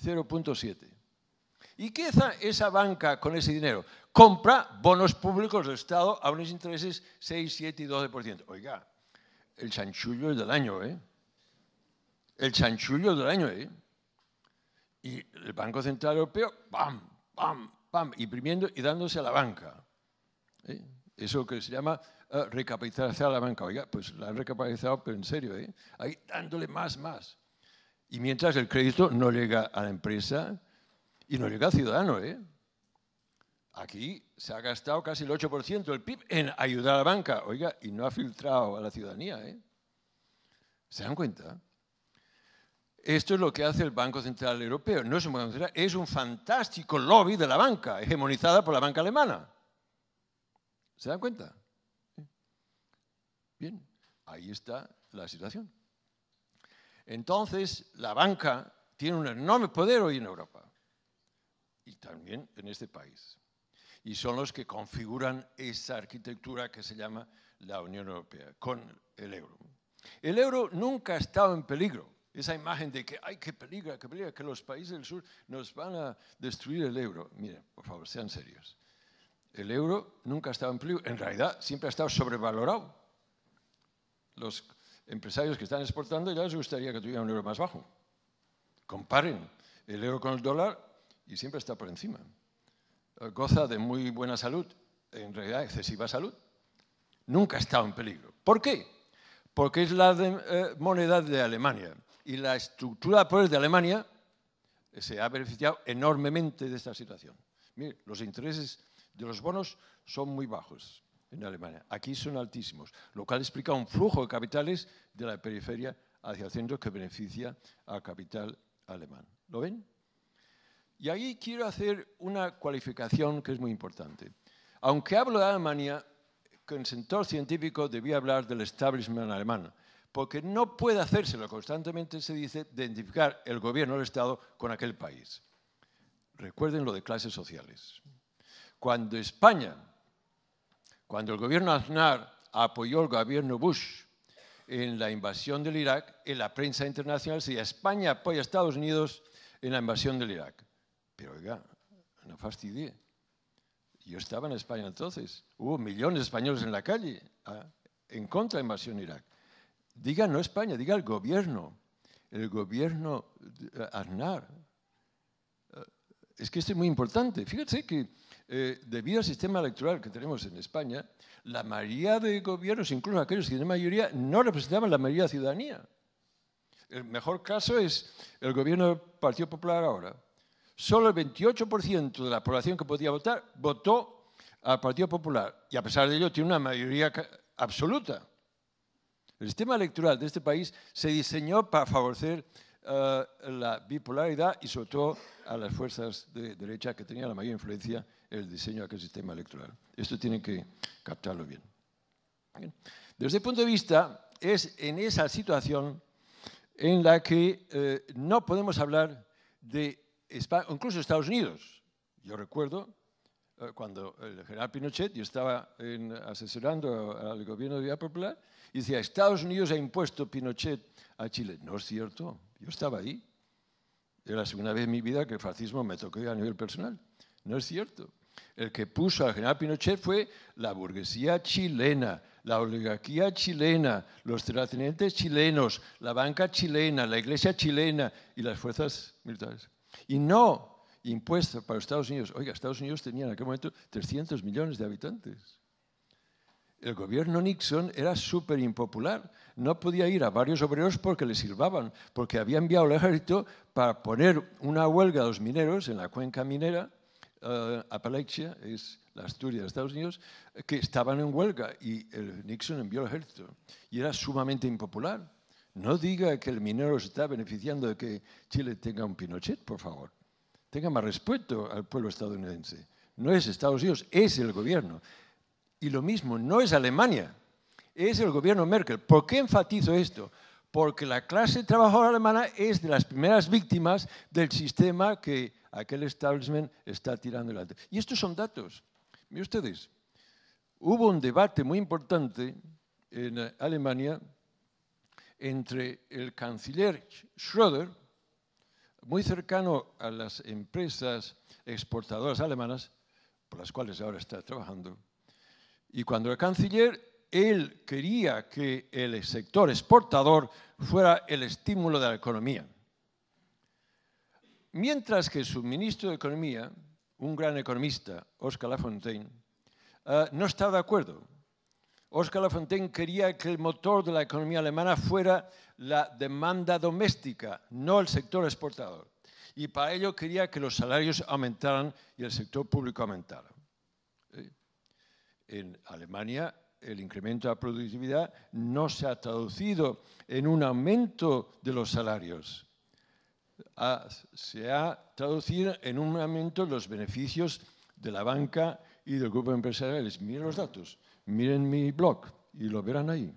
S2: 0.7. ¿Y qué hace esa banca con ese dinero? Compra bonos públicos del Estado a unos intereses 6, 7 y 12%. Oiga, el chanchullo es del año, ¿eh? El chanchullo del año, ¿eh? Y el Banco Central Europeo, ¡pam! ¡pam! ¡pam! imprimiendo y dándose a la banca. ¿Eh? Eso que se llama eh, recapitalizar a la banca. Oiga, pues la han recapitalizado, pero en serio, ¿eh? ahí dándole más, más. Y mientras el crédito no llega a la empresa y no llega al ciudadano. ¿eh? Aquí se ha gastado casi el 8% del PIB en ayudar a la banca, oiga, y no ha filtrado a la ciudadanía. ¿eh? ¿Se dan cuenta? Esto es lo que hace el Banco Central Europeo. No es un Banco Central, es un fantástico lobby de la banca, hegemonizada por la banca alemana. ¿Se dan cuenta? Bien, ahí está la situación. Entonces, la banca tiene un enorme poder hoy en Europa y también en este país. Y son los que configuran esa arquitectura que se llama la Unión Europea, con el euro. El euro nunca ha estado en peligro. Esa imagen de que, ay, que peligro, que peligro, que los países del sur nos van a destruir el euro. Miren, por favor, sean serios. El euro nunca ha estado en peligro. En realidad, siempre ha estado sobrevalorado. Los empresarios que están exportando ya les gustaría que tuviera un euro más bajo. Comparen el euro con el dólar y siempre está por encima. Eh, goza de muy buena salud, en realidad excesiva salud. Nunca ha estado en peligro. ¿Por qué? Porque es la eh, moneda de Alemania y la estructura de poder de Alemania eh, se ha beneficiado enormemente de esta situación. los intereses de los bonos son muy bajos en Alemania. Aquí son altísimos, lo cual explica un flujo de capitales de la periferia hacia el centro que beneficia al capital alemán. ¿Lo ven? Y ahí quiero hacer una cualificación que es muy importante. Aunque hablo de Alemania, el sector científico debía hablar del establishment alemán, porque no puede hacérselo constantemente, se dice, identificar el gobierno del Estado con aquel país. Recuerden lo de clases sociales. Cuando España, cuando el gobierno Aznar apoyó al gobierno Bush en la invasión del Irak, en la prensa internacional decía, España apoya a Estados Unidos en la invasión del Irak. Pero oiga, no fastidie. Yo estaba en España entonces. Hubo millones de españoles en la calle ah, en contra de la invasión de Irak. Diga no España, diga el gobierno. El gobierno eh, Aznar. Eh, es que esto es muy importante. Fíjense que eh, debido al sistema electoral que tenemos en España, la mayoría de gobiernos, incluso aquellos que tienen mayoría, no representaban la mayoría de la ciudadanía. El mejor caso es el gobierno del Partido Popular ahora. Solo el 28% de la población que podía votar votó al Partido Popular y a pesar de ello tiene una mayoría absoluta. El sistema electoral de este país se diseñó para favorecer eh, la bipolaridad y sobre todo a las fuerzas de derecha que tenían la mayor influencia en el diseño de aquel sistema electoral. Esto tiene que captarlo bien. Desde el punto de vista, es en esa situación en la que eh, no podemos hablar de incluso Estados Unidos. Yo recuerdo eh, cuando el general Pinochet, yo estaba asesorando al gobierno de Vía Popular, y decía, Estados Unidos ha impuesto Pinochet a Chile. No es cierto, yo estaba ahí. Era la segunda vez en mi vida que el fascismo me tocó a nivel personal. No es cierto. El que puso al general Pinochet fue la burguesía chilena, la oligarquía chilena, los terratenientes chilenos, la banca chilena, la iglesia chilena y las fuerzas militares. Y no impuesto para Estados Unidos. Oiga, Estados Unidos tenía en aquel momento 300 millones de habitantes el gobierno Nixon era súper impopular. No podía ir a varios obreros porque le sirvaban, porque había enviado el ejército para poner una huelga a los mineros en la cuenca minera, uh, Appalachia, es la Asturias de Estados Unidos, que estaban en huelga y el Nixon envió el ejército. Y era sumamente impopular. No diga que el minero se está beneficiando de que Chile tenga un Pinochet, por favor. Tenga más respeto al pueblo estadounidense. No es Estados Unidos, es el gobierno. Y lo mismo, no es Alemania, es el gobierno Merkel. ¿Por qué enfatizo esto? Porque la clase trabajadora alemana es de las primeras víctimas del sistema que aquel establishment está tirando adelante. Y estos son datos. Miren ustedes, hubo un debate muy importante en Alemania entre el canciller Schröder, muy cercano a las empresas exportadoras alemanas, por las cuales ahora está trabajando, y cuando era canciller, él quería que el sector exportador fuera el estímulo de la economía. Mientras que su ministro de Economía, un gran economista, Oscar Lafontaine, ah, no estaba de acuerdo. Oscar Lafontaine quería que el motor de la economía alemana fuera la demanda doméstica, no el sector exportador. Y para ello quería que los salarios aumentaran y el sector público aumentara. En Alemania el incremento de la productividad no se ha traducido en un aumento de los salarios, se ha traducido en un aumento de los beneficios de la banca y del grupo empresarial. Miren los datos, miren mi blog y lo verán ahí.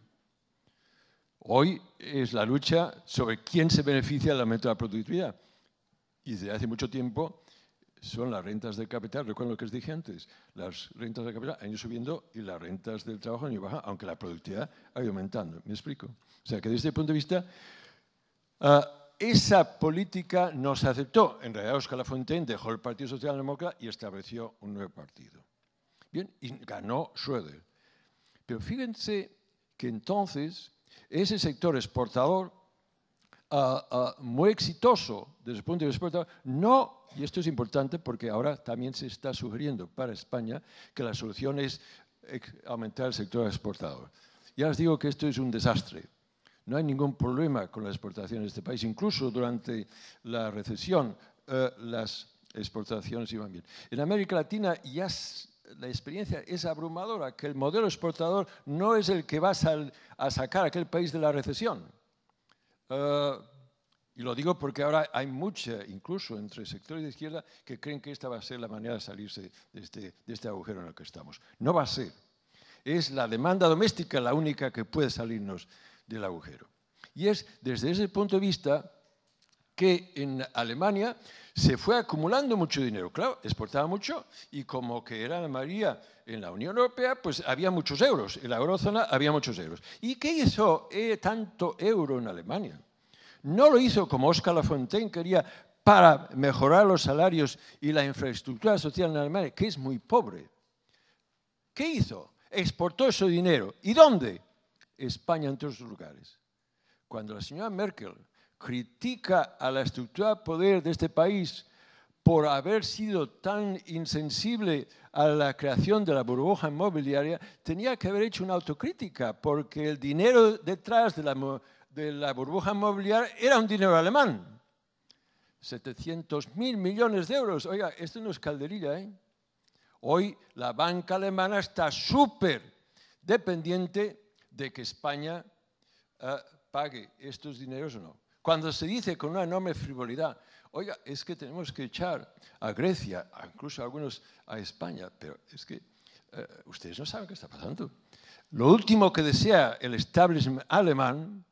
S2: Hoy es la lucha sobre quién se beneficia del aumento de la productividad. Y desde hace mucho tiempo son las rentas del capital, recuerdo lo que os dije antes, las rentas del capital han ido subiendo y las rentas del trabajo han ido bajando, aunque la productividad ha ido aumentando, ¿me explico? O sea que desde el punto de vista, ah, esa política no se aceptó. En realidad Oscar Lafontaine dejó el Partido Socialdemócrata y estableció un nuevo partido. Bien, y ganó Schroeder. Pero fíjense que entonces ese sector exportador Ah, ah, muy exitoso desde el punto de vista no, y esto es importante porque ahora también se está sugiriendo para España que la solución es eh, aumentar el sector exportador. Ya os digo que esto es un desastre. No hay ningún problema con la exportación de este país. Incluso durante la recesión, eh, las exportaciones iban bien. En América Latina ya la experiencia es abrumadora, que el modelo exportador no es el que va a sacar a aquel país de la recesión. Ah, y lo digo porque ahora hay mucha, incluso entre sectores de izquierda, que creen que esta va a ser la manera de salirse de este, de este agujero en el que estamos. No va a ser. Es la demanda doméstica la única que puede salirnos del agujero. Y es desde ese punto de vista que en Alemania se fue acumulando mucho dinero. Claro, exportaba mucho y como que era la mayoría en la Unión Europea, pues había muchos euros. En la eurozona había muchos euros. ¿Y qué hizo eh, tanto euro en Alemania? No lo hizo como Oscar Lafontaine quería para mejorar los salarios y la infraestructura social en Alemania, que es muy pobre. ¿Qué hizo? Exportó ese dinero. ¿Y dónde? España entre otros lugares. Cuando la señora Merkel critica a la estructura de poder de este país por haber sido tan insensible a la creación de la burbuja inmobiliaria, tenía que haber hecho una autocrítica, porque el dinero detrás de la, burbuja inmobiliaria era un dinero alemán. 700 mil millones de euros. Oiga, esto no es calderilla, ¿eh? Hoy la banca alemana está súper dependiente de que España eh, pague estos dineros o no. Cuando se dice con una enorme frivolidad, oiga, es que tenemos que echar a Grecia, incluso algunos a España, pero es que eh, ustedes no saben qué está pasando. Lo último que desea el establishment alemán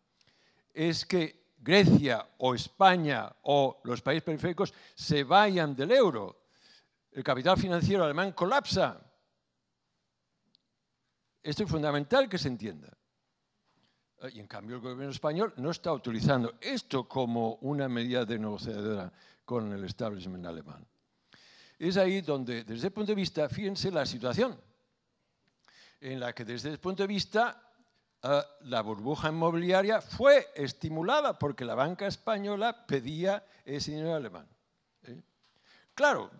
S2: es que Grecia o España o los países periféricos se vayan del euro. El capital financiero alemán colapsa. Esto es fundamental que se entienda. Eh, y en cambio el gobierno español no está utilizando esto como una medida de negociadora con el establishment alemán. Es ahí donde, desde el punto de vista, fíjense la situación, en la que desde el punto de vista eh, la burbuja inmobiliaria fue estimulada porque la banca española pedía ese dinero alemán. ¿eh? Claro,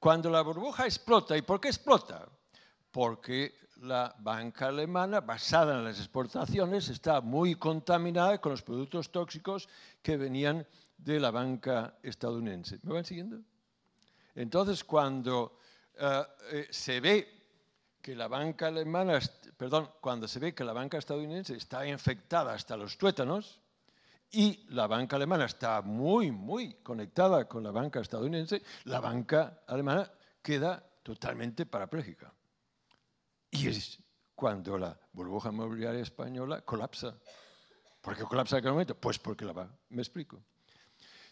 S2: cuando la burbuja explota, ¿y por qué explota? Porque la banca alemana, basada en las exportaciones, está muy contaminada con los productos tóxicos que venían de la banca estadounidense. ¿Me van siguiendo? Entonces, cuando eh, eh, se ve que la banca alemana, perdón, cuando se ve que la banca estadounidense está infectada hasta los tuétanos, y la banca alemana está muy, muy conectada con la banca estadounidense, la banca alemana queda totalmente parapléjica. Y es cuando la burbuja inmobiliaria española colapsa. ¿Por qué colapsa en aquel momento? Pues porque la va, me explico.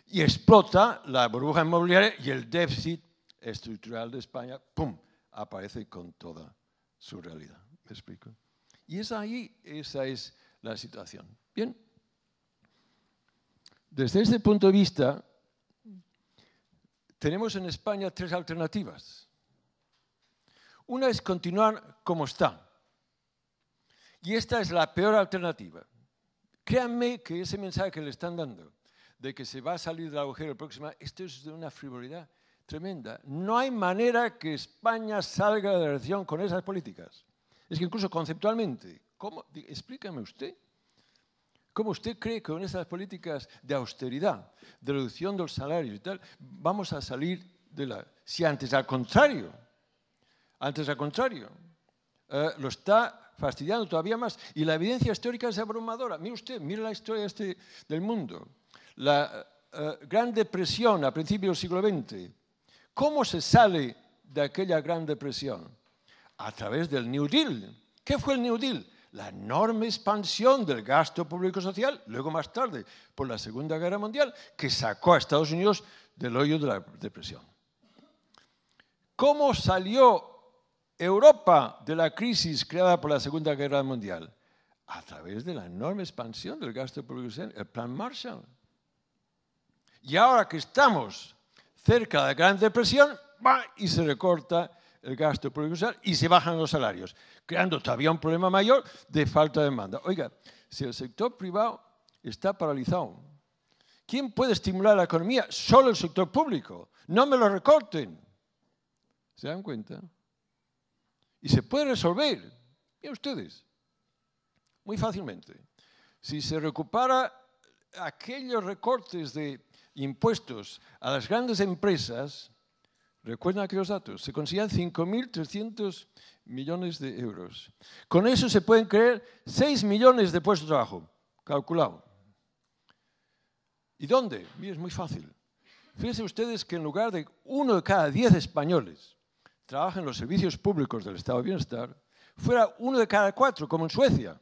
S2: Y explota la burbuja inmobiliaria y el déficit estructural de España, ¡pum!, aparece con toda su realidad. ¿Me explico? Y es ahí, esa es la situación. Bien. Desde ese punto de vista, tenemos en España tres alternativas. Una es continuar como está, Y esta es la peor alternativa. Créanme que ese mensaje que le están dando de que se va a salir del agujero el próximo esto es de una frivolidad tremenda. No hay manera que España salga de la región con esas políticas. Es que incluso conceptualmente, ¿cómo? explícame usted, ¿cómo usted cree que con esas políticas de austeridad, de reducción de los salarios y tal, vamos a salir de la... Si antes, al contrario, antes, al contrario, eh, lo está fastidiando todavía más. Y la evidencia histórica es abrumadora. Mire usted, mire la historia este del mundo. La eh, Gran Depresión a principios del siglo XX. ¿Cómo se sale de aquella Gran Depresión? A través del New Deal. ¿Qué fue el New Deal? la enorme expansión del gasto público social, luego más tarde por la Segunda Guerra Mundial, que sacó a Estados Unidos del hoyo de la depresión. ¿Cómo salió Europa de la crisis creada por la Segunda Guerra Mundial? A través de la enorme expansión del gasto público, el Plan Marshall. Y ahora que estamos cerca de la Gran Depresión, va y se recorta el gasto público y se bajan los salarios, creando todavía un problema mayor de falta de demanda. Oiga, si el sector privado está paralizado, ¿quién puede estimular la economía? Solo el sector público. No me lo recorten. ¿Se dan cuenta? Y se puede resolver, miren ustedes, muy fácilmente. Si se recupera aquellos recortes de impuestos a las grandes empresas, recuerden aquellos datos, se consiguen 5.300 millones de euros. Con eso se pueden crear 6 millones de puestos de trabajo, calculado. ¿Y dónde? Miren, es muy fácil. Fíjense ustedes que en lugar de uno de cada 10 españoles trabaja en los servicios públicos del Estado de Bienestar fuera uno de cada cuatro, como en Suecia.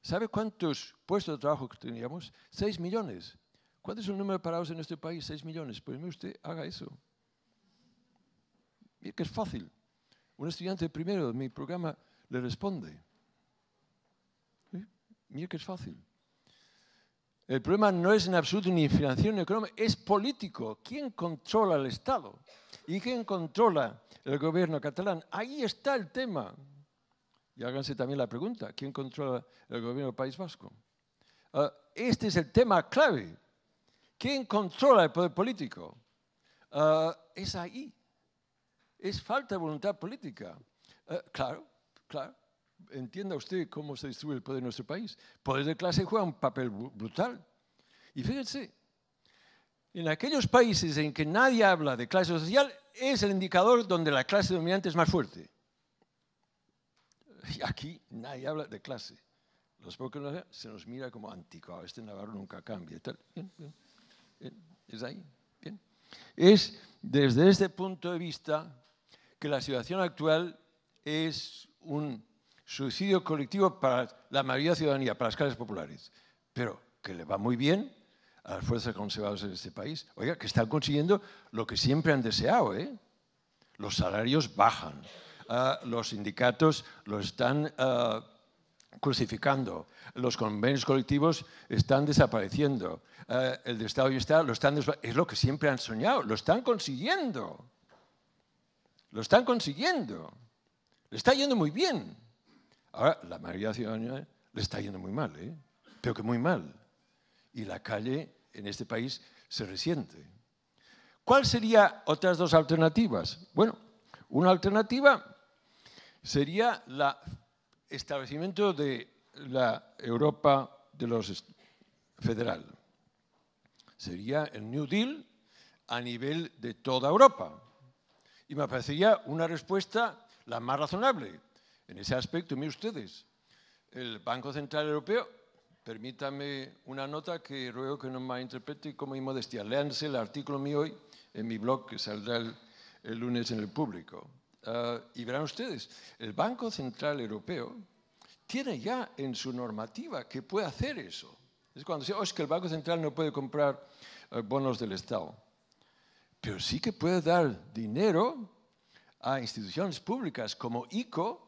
S2: ¿Sabe cuántos puestos de trabajo teníamos? Seis millones. ¿Cuánto es el número de parados en este país? Seis millones. Pues mire usted, haga eso. Mire que es fácil. Un estudiante primero de mi programa le responde. ¿Eh? Mire que es fácil. El problema no es en absoluto ni financiero ni económico, es político. ¿Quién controla el Estado? ¿Y quién controla el gobierno catalán? Ahí está el tema. Y háganse también la pregunta, ¿quién controla el gobierno del País Vasco? Ah, este es el tema clave. ¿Quién controla el poder político? Ah, es ahí. Es falta de voluntad política. Ah, claro, claro entienda usted cómo se distribuye el poder en nuestro país. poder de clase juega un papel brutal. Y fíjense, en aquellos países en que nadie habla de clase social, es el indicador donde la clase dominante es más fuerte. Y aquí nadie habla de clase. Los pocos se nos mira como anticuado, este navarro nunca cambia. Tal. Es ahí. Bien. Es desde este punto de vista que la situación actual es un suicidio colectivo para la mayoría de la ciudadanía, para las clases populares, pero que le va muy bien a las fuerzas conservadoras en este país. Oiga, que están consiguiendo lo que siempre han deseado, ¿eh? Los salarios bajan, ah, los sindicatos lo están ah, crucificando, los convenios colectivos están desapareciendo, ah, el de Estado y Estado lo están es lo que siempre han soñado, lo están consiguiendo, lo están consiguiendo, le está yendo muy bien. Ahora, la mayoría de le está yendo muy mal, ¿eh? pero que muy mal. Y la calle en este país se resiente. ¿Cuál sería otras dos alternativas? Bueno, una alternativa sería el establecimiento de la Europa de los federal. Sería el New Deal a nivel de toda Europa. Y me parecería una respuesta la más razonable, en ese aspecto, miren ustedes, el Banco Central Europeo, permítame una nota que ruego que no me interprete como inmodestia. Léanse el artículo mío hoy en mi blog que saldrá el, lunes en el público. Ah, y verán ustedes, el Banco Central Europeo tiene ya en su normativa que puede hacer eso. Es cuando dice, oh, es que el Banco Central no puede comprar eh, bonos del Estado. Pero sí que puede dar dinero a instituciones públicas como ICO,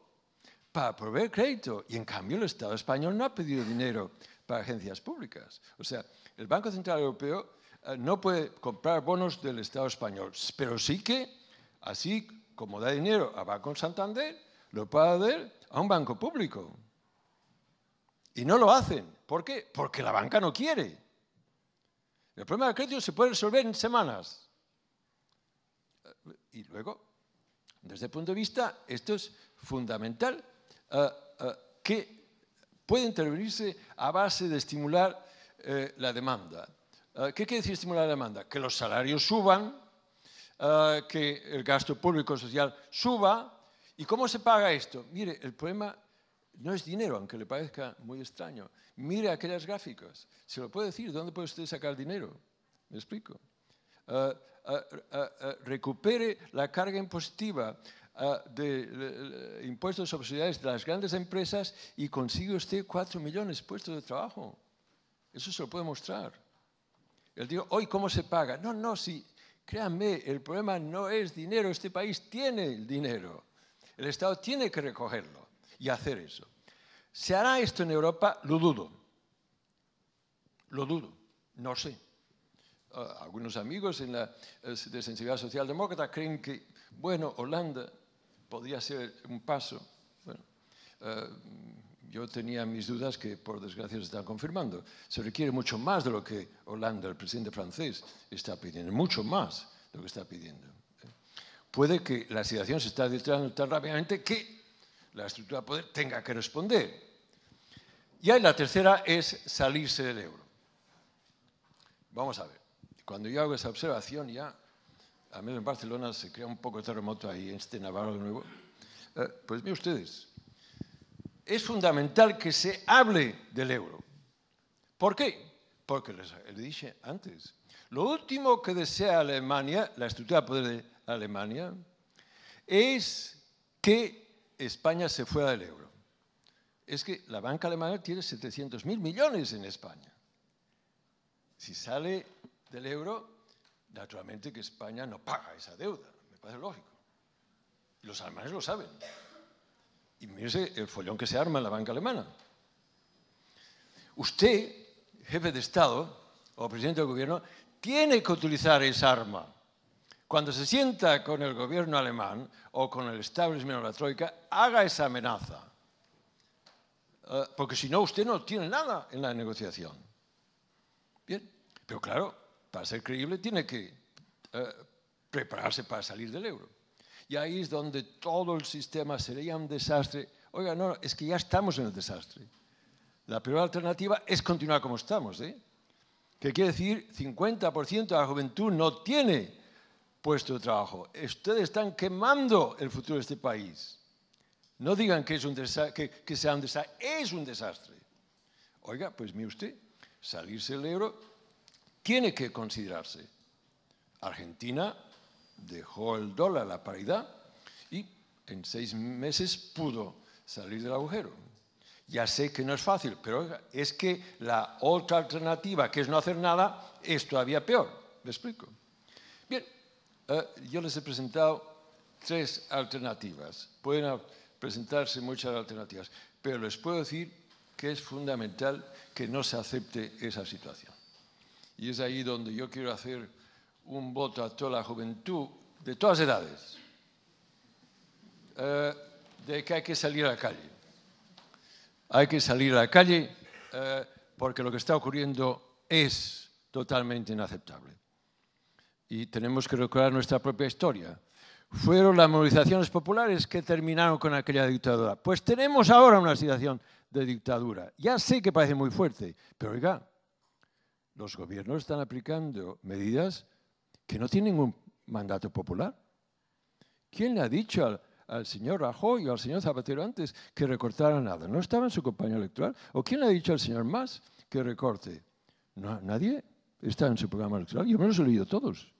S2: para proveer crédito. Y en cambio el Estado español no ha pedido dinero para agencias públicas. O sea, el Banco Central Europeo eh, no puede comprar bonos del Estado español, pero sí que, así como da dinero a Banco Santander, lo puede dar a un banco público. Y no lo hacen. ¿Por qué? Porque la banca no quiere. El problema del crédito se puede resolver en semanas. Eh, y luego, desde el punto de vista, esto es fundamental Ah, ah, que puede intervenirse a base de estimular eh, la demanda. Ah, ¿Qué quiere decir estimular la demanda? Que los salarios suban, que el gasto público social suba. ¿Y cómo se paga esto? Mire, el problema no es dinero, aunque le parezca muy extraño. Mire aquellas gráficas. Se lo puede decir, ¿dónde puede usted sacar dinero? ¿Me explico? recupere la carga impositiva, Ah, de impuestos sobre sociedades de las grandes empresas y consigue usted 4 millones de puestos de trabajo. Eso se lo puede mostrar. Él dijo, hoy, ¿cómo se paga? No, no, sí, créanme, el problema no es dinero, este país tiene el dinero. El Estado tiene que recogerlo y hacer eso. ¿Se hará esto en Europa? Lo dudo. Lo dudo. No sé. Ah, algunos amigos en la, eh, de sensibilidad socialdemócrata creen que, bueno, Holanda Podría ser un paso. Bueno, eh, yo tenía mis dudas que, por desgracia, se están confirmando. Se requiere mucho más de lo que Holanda, el presidente francés, está pidiendo, mucho más de lo que está pidiendo. ¿eh? Puede que la situación se esté deteriorando tan rápidamente que la estructura de poder tenga que responder. Y ahí la tercera es salirse del euro. Vamos a ver. Cuando yo hago esa observación ya a mí en Barcelona se crea un poco de este terremoto ahí, en este Navarro de nuevo. Eh, pues miren ustedes, es fundamental que se hable del euro. ¿Por qué? Porque eh, le les dije antes, lo último que desea Alemania, la estructura de poder de Alemania, es que España se fuera del euro. Es que la banca alemana tiene 700.000 millones en España. Si sale del euro, naturalmente que España no paga esa deuda, me parece lógico. Y los alemanes lo saben. Y mire el follón que se arma en la banca alemana. Usted, jefe de Estado o presidente del gobierno, tiene que utilizar esa arma. Cuando se sienta con el gobierno alemán o con el establishment de la troika, haga esa amenaza. Eh, porque si no, usted no tiene nada en la negociación. Bien, pero claro, para ser creíble tiene que eh, prepararse para salir del euro. Y ahí es donde todo el sistema sería un desastre. Oiga, no, es que ya estamos en el desastre. La peor alternativa es continuar como estamos. ¿eh? quiere decir, 50% de la juventud no tiene puesto de trabajo. Ustedes están quemando el futuro de este país. No digan que, es un que, que sea un desastre. Es un desastre. Oiga, pues mire usted, salirse del euro tiene que considerarse. Argentina dejó el dólar a la paridad y en seis meses pudo salir del agujero. Ya sé que no es fácil, pero es que la otra alternativa, que es no hacer nada, es todavía peor. ¿Me explico? Bien, eh, yo les he presentado tres alternativas. Pueden presentarse muchas alternativas, pero les puedo decir que es fundamental que no se acepte esa situación. Y es ahí donde yo quiero hacer un voto a toda la juventud de todas edades, eh, de que hay que salir a la calle. Hay que salir a la calle eh, porque lo que está ocurriendo es totalmente inaceptable. Y tenemos que recordar nuestra propia historia. Fueron las movilizaciones populares que terminaron con aquella dictadura. Pues tenemos ahora una situación de dictadura. Ya sé que parece muy fuerte, pero oiga, los gobiernos están aplicando medidas que no tienen un mandato popular. ¿Quién le ha dicho al, señor Rajoy o al señor Zapatero antes que recortara nada? ¿No estaba en su campaña electoral? ¿O quién le ha dicho al señor Mas que recorte? nadie está en su programa electoral. Yo me los he leído todos.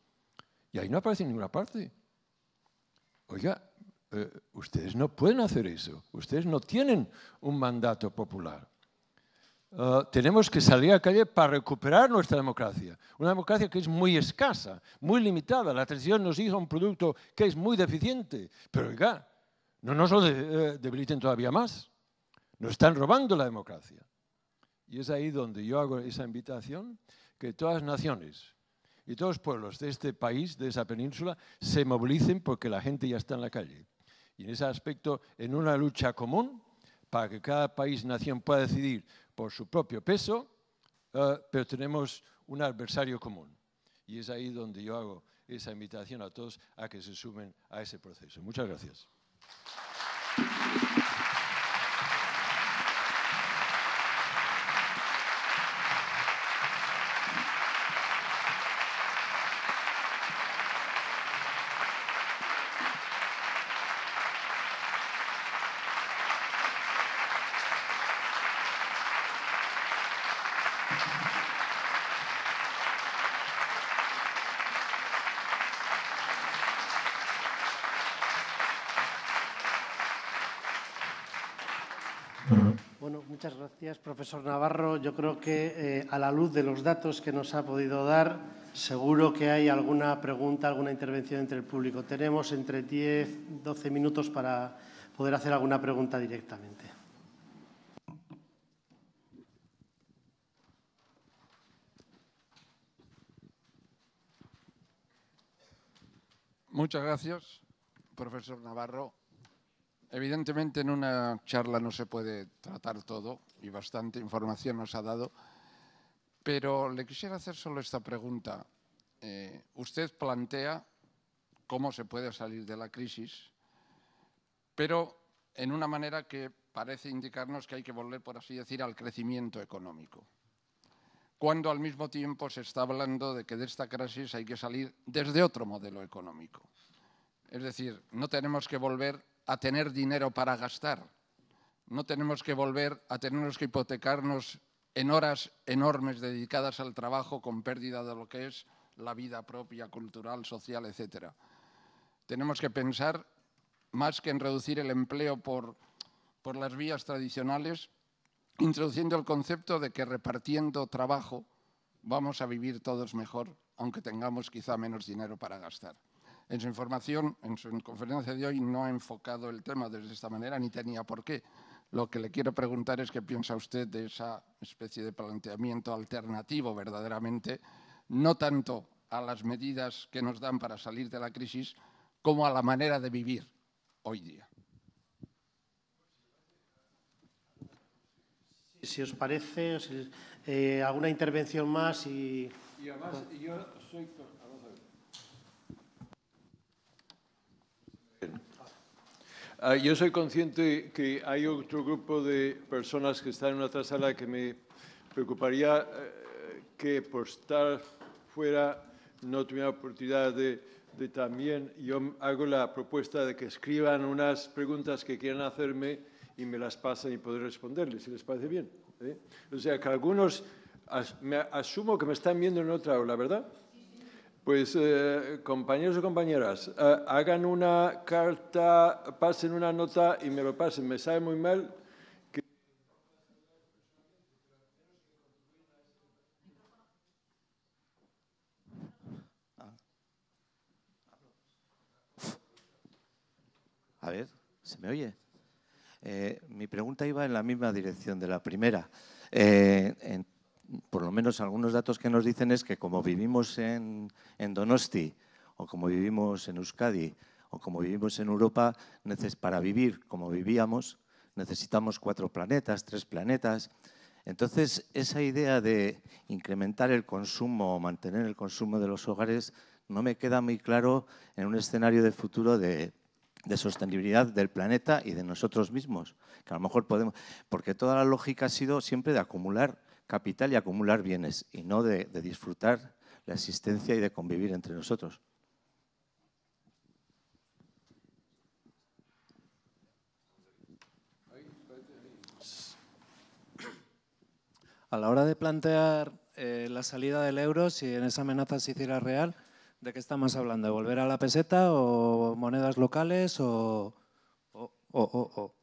S2: Y ahí no aparece en ninguna parte. Oiga, eh, ustedes no pueden hacer eso. Ustedes no tienen un mandato popular. Ah, tenemos que salir a la calle para recuperar nuestra democracia. Una democracia que es muy escasa, muy limitada. La transición nos hizo un producto que es muy deficiente. Pero oiga, no nos lo eh, debiliten todavía más. Nos están robando la democracia. Y es ahí donde yo hago esa invitación, que todas las naciones y todos los pueblos de este país, de esa península, se movilicen porque la gente ya está en la calle. Y en ese aspecto, en una lucha común, para que cada país, nación pueda decidir por su propio peso, eh, pero tenemos un adversario común. Y es ahí donde yo hago esa invitación a todos a que se sumen a ese proceso. Muchas gracias.
S3: Muchas gracias, profesor Navarro. Yo creo que eh, a la luz de los datos que nos ha podido dar, seguro que hay alguna pregunta, alguna intervención entre el público. Tenemos entre 10, 12 minutos para poder hacer alguna pregunta directamente.
S4: Muchas gracias, profesor Navarro. Evidentemente en una charla no se puede tratar todo y bastante información nos ha dado, pero le quisiera hacer solo esta pregunta. Eh, usted plantea cómo se puede salir de la crisis, pero en una manera que parece indicarnos que hay que volver, por así decir, al crecimiento económico, cuando al mismo tiempo se está hablando de que de esta crisis hay que salir desde otro modelo económico. Es decir, no tenemos que volver a tener dinero para gastar. No tenemos que volver a tenernos que hipotecarnos en horas enormes dedicadas al trabajo con pérdida de lo que es la vida propia, cultural, social, etc. Tenemos que pensar más que en reducir el empleo por, por las vías tradicionales, introduciendo el concepto de que repartiendo trabajo vamos a vivir todos mejor, aunque tengamos quizá menos dinero para gastar. En su información, en su conferencia de hoy, no ha enfocado el tema desde esta manera, ni tenía por qué. Lo que le quiero preguntar es qué piensa usted de esa especie de planteamiento alternativo verdaderamente, no tanto a las medidas que nos dan para salir de la crisis, como a la manera de vivir hoy día. Si os parece,
S3: eh, alguna intervención más Y además
S2: yo soy Ah, yo soy consciente que hay otro grupo de personas que están en otra sala que me preocuparía eh, que por estar fuera no tuviera oportunidad de, también, yo hago la propuesta de que escriban unas preguntas que quieran hacerme y me las pasen y poder responderles, si les parece bien. ¿eh? O sea, que algunos, me asumo que me están viendo en otra aula, ¿verdad? Pues eh, compañeros y compañeras, eh, hagan una carta, pasen una nota y me lo pasen. Me sabe muy mal que...
S3: A ver, ¿se me oye? Eh, mi pregunta iba en la misma dirección de la primera. En por lo menos algunos datos que nos dicen es que como vivimos en, Donosti o como vivimos en Euskadi o como vivimos en Europa, para vivir como vivíamos necesitamos cuatro planetas, tres planetas. Entonces, esa idea de incrementar el consumo o mantener el consumo de los hogares no me queda muy claro en un escenario de futuro de, de sostenibilidad del planeta y de nosotros mismos, que a lo mejor podemos, porque toda la lógica ha sido siempre de acumular capital y acumular bienes, y no de, disfrutar la existencia y de convivir entre nosotros. A la hora de plantear eh, la salida del euro, si en esa amenaza se hiciera real, ¿de qué estamos hablando? ¿De volver a la peseta o monedas locales o, o, o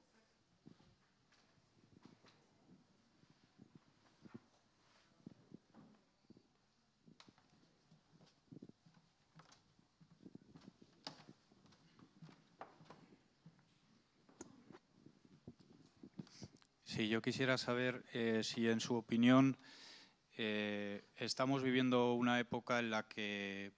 S3: Sí, yo quisiera saber eh, si en su opinión eh, estamos viviendo una época en la que,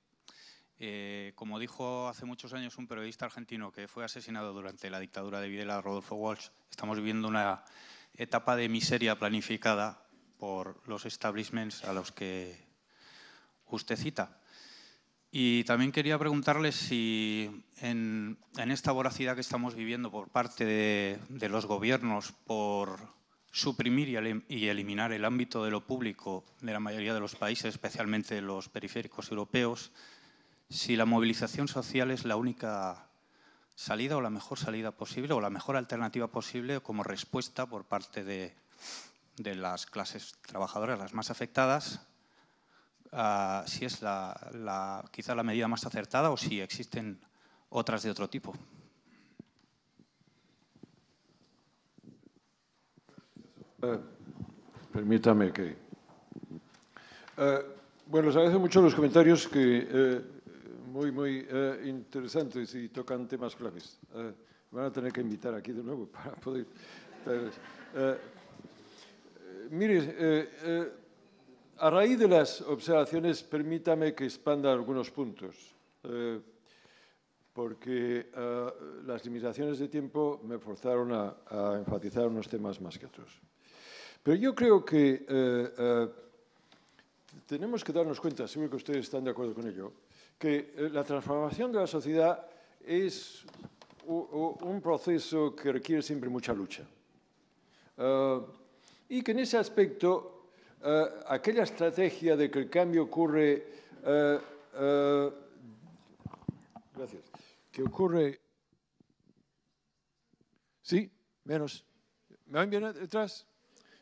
S3: eh, como dijo hace muchos años un periodista argentino que fue asesinado durante la dictadura de Videla, Rodolfo Walsh, estamos viviendo una etapa de miseria planificada por los establishments a los que usted cita. Y también quería preguntarles si en, esta voracidad que estamos viviendo por parte de, los gobiernos por suprimir y, eliminar el ámbito de lo público de la mayoría de los países, especialmente los periféricos europeos, si la movilización social es la única salida o la mejor salida posible o la mejor alternativa posible como respuesta por parte de las clases trabajadoras las más afectadas Ah, si es la, quizá la medida más acertada o si existen otras de otro tipo.
S2: Eh, permítame que... Eh, bueno, les agradezco mucho los comentarios que son eh, muy, muy interesantes y tocan temas claves. van a tener que invitar aquí de nuevo para poder... mire, a raíz de las observaciones, permítame que expanda algunos puntos, eh, porque eh, las limitaciones de tiempo me forzaron a, enfatizar unos temas más que otros. Pero yo creo que eh, tenemos que darnos cuenta, seguro que ustedes están de acuerdo con ello, que la transformación de la sociedad es un proceso que requiere siempre mucha lucha. y que en ese aspecto eh, aquella estrategia de que el cambio ocurre, eh, eh, gracias, ¿Qué ocurre, sí, menos, ¿me van bien detrás?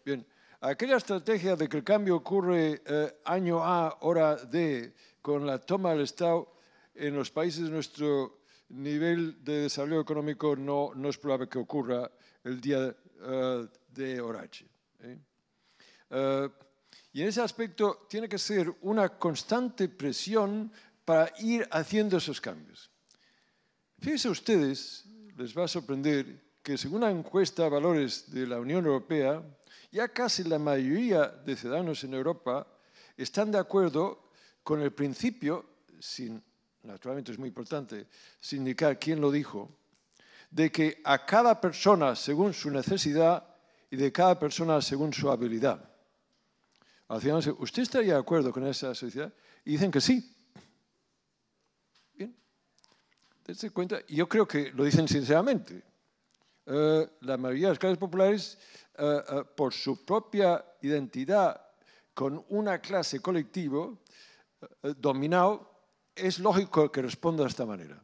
S2: Bien, aquella estrategia de que el cambio ocurre año A, hora D, con la toma del Estado en los países de nuestro nivel de desarrollo económico no, no es probable que ocurra el día uh, de oraje. ¿eh? Eh, y en ese aspecto tiene que ser una constante presión para ir haciendo esos cambios. Fíjense ustedes, les va a sorprender que según la encuesta de valores de la Unión Europea, ya casi la mayoría de ciudadanos en Europa están de acuerdo con el principio, sin, naturalmente es muy importante, sin indicar quién lo dijo, de que a cada persona según su necesidad y de cada persona según su habilidad. ¿usted estaría de acuerdo con esa sociedad? Y dicen que sí. Bien. Dense cuenta, yo creo que lo dicen sinceramente. Eh, la mayoría de las clases populares, eh, eh, por su propia identidad con una clase colectiva dominado, es lógico que responda de esta manera.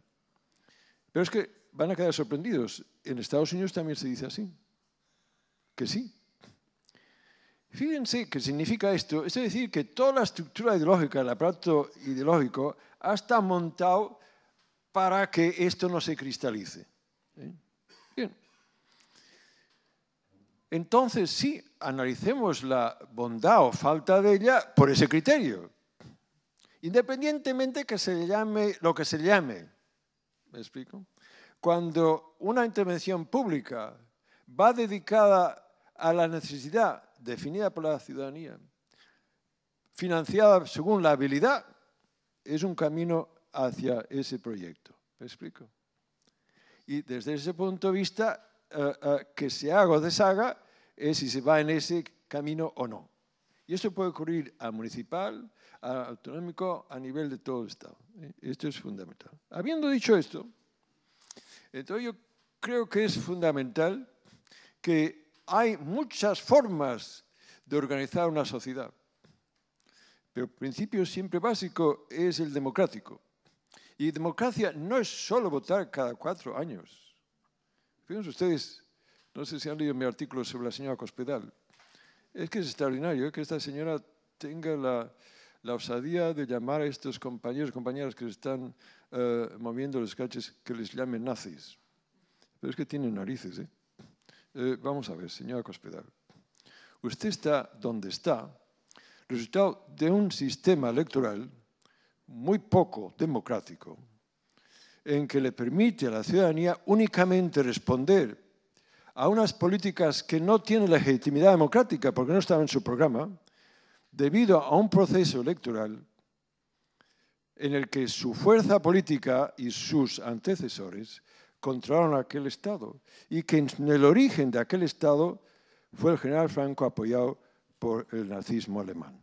S2: Pero es que van a quedar sorprendidos. En Estados Unidos también se dice así. Que sí. Fíjense qué significa esto. Es decir, que toda la estructura ideológica, el aparato ideológico, ha estado montado para que esto no se cristalice. Bien. Entonces, sí, analicemos la bondad o falta de ella por ese criterio, independientemente que se llame lo que se llame. ¿Me explico? Cuando una intervención pública va dedicada a la necesidad definida por la ciudadanía, financiada según la habilidad, es un camino hacia ese proyecto. ¿Me explico? Y desde ese punto de vista, eh, eh, que se haga o deshaga es si se va en ese camino o no. Y esto puede ocurrir a municipal, a autonómico, a nivel de todo el Estado. ¿eh? Esto es fundamental. Habiendo dicho esto, entonces yo creo que es fundamental que hay muchas formas de organizar una sociedad, pero el principio siempre básico es el democrático. Y democracia no es solo votar cada cuatro años. Fíjense ustedes, no sé si han leído mi artículo sobre la señora Cospedal. Es que es extraordinario ¿eh? que esta señora tenga la, osadía de llamar a estos compañeros, compañeras que están eh, moviendo los caches, que les llamen nazis. Pero es que tienen narices, ¿eh? Eh, vamos a ver, señora Cospedal. Usted está donde está, resultado de un sistema electoral muy poco democrático, en que le permite a la ciudadanía únicamente responder a unas políticas que no tienen legitimidad democrática porque no estaban en su programa, debido a un proceso electoral en el que su fuerza política y sus antecesores controlaron aquel Estado y que en el origen de aquel Estado fue el general Franco apoyado por el nazismo alemán.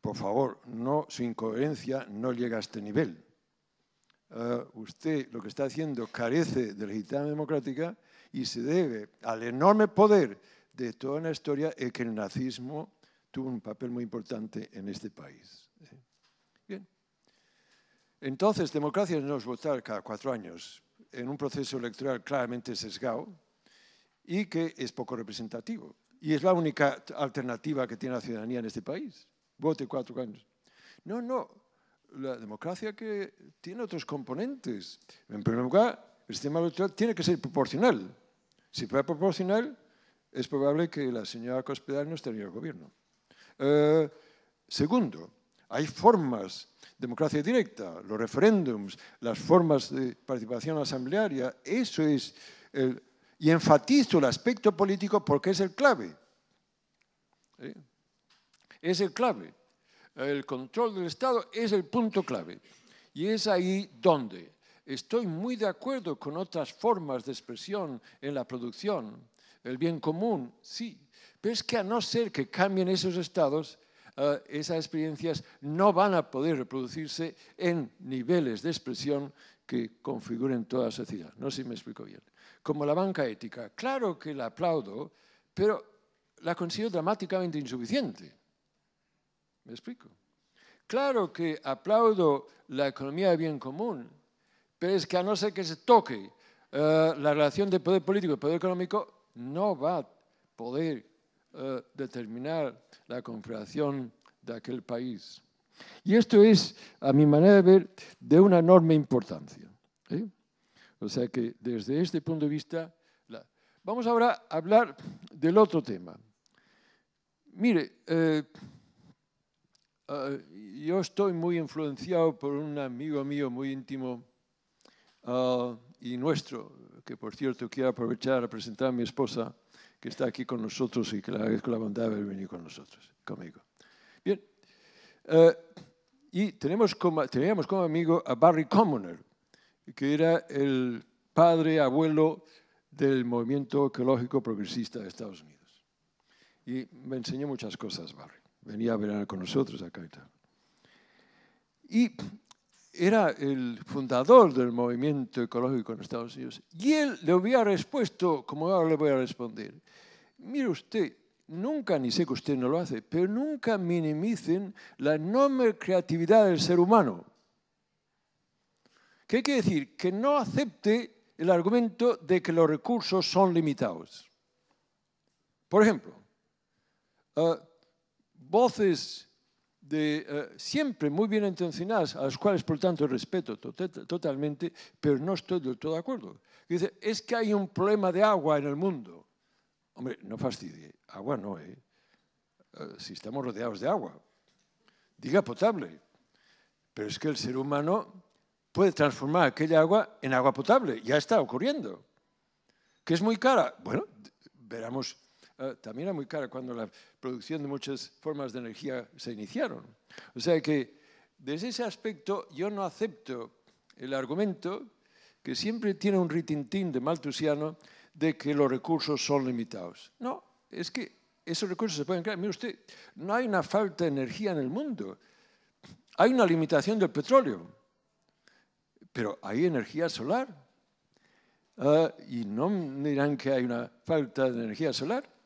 S2: Por favor, no, su incoherencia no llega a este nivel. Eh, usted lo que está haciendo carece de legitimidad democrática y se debe al enorme poder de toda la historia en que el nazismo tuvo un papel muy importante en este país. Bien. Entonces, democracia no es votar cada cuatro años en un proceso electoral claramente sesgado y que es poco representativo. Y es la única alternativa que tiene la ciudadanía en este país. Vote cuatro años. No, no. La democracia que tiene otros componentes. En primer lugar, el sistema electoral tiene que ser proporcional. Si fuera proporcional, es probable que la señora Cospedal no estaría en el gobierno. Eh, segundo, hay formas, democracia directa, los referéndums, las formas de participación asamblearia, eso es, y enfatizo el aspecto político porque es el clave. ¿Eh? Es el clave. El control del Estado es el punto clave. Y es ahí donde estoy muy de acuerdo con otras formas de expresión en la producción. El bien común, sí. Pero es que a no ser que cambien esos estados, Ah, esas experiencias no van a poder reproducirse en niveles de expresión que configuren toda la sociedad. No sé si me explico bien. Como la banca ética, claro que la aplaudo, pero la considero dramáticamente insuficiente. ¿Me explico? Claro que aplaudo la economía de bien común, pero es que a no ser que se toque ah, la relación de poder político y poder económico, no va a poder eh, determinar la confederación de aquel país. Y esto es, a mi manera de ver, de una enorme importancia. O sea que desde este punto de vista... Vamos ahora a hablar del otro tema. Mire, eh, ah, yo estoy muy influenciado por un amigo mío muy íntimo ah, y nuestro, que por cierto quiero aprovechar a presentar a mi esposa, que está aquí con nosotros y que le agradezco la bondad de haber venido con nosotros, conmigo. Bien, eh, y teníamos como amigo a Barry Commoner, que era el padre, abuelo del movimiento ecológico progresista de Estados Unidos. Y me enseñó muchas cosas, Barry. Venía a ver con nosotros acá y tal. Y era el fundador del movimiento ecológico en Estados Unidos. Y él le había respondido como ahora le voy a responder, mire usted, nunca, ni sé que usted no lo hace, pero nunca minimicen la enorme creatividad del ser humano. ¿Qué quiere decir? Que no acepte el argumento de que los recursos son limitados. Por ejemplo, eh, voces de, eh, siempre muy bien intencionadas, a las cuales por tanto respeto totalmente, pero no estoy del todo de acuerdo. Dice, es que hay un problema de agua en el mundo. Hombre, no fastidie, agua no, ¿eh? ¿eh? si estamos rodeados de agua, diga potable, pero es que el ser humano puede transformar aquella agua en agua potable, ya está ocurriendo. ¿Que es muy cara? Bueno, veramos eh, también era muy cara cuando la producción de muchas formas de energía se iniciaron. O sea que desde ese aspecto yo no acepto el argumento que siempre tiene un ritintín de maltusiano de que los recursos son limitados. No, es que esos recursos se pueden crear. Mire usted, no hay una falta de energía en el mundo. Hay una limitación del petróleo, pero hay energía solar. Ah, y no dirán que hay una falta de energía solar.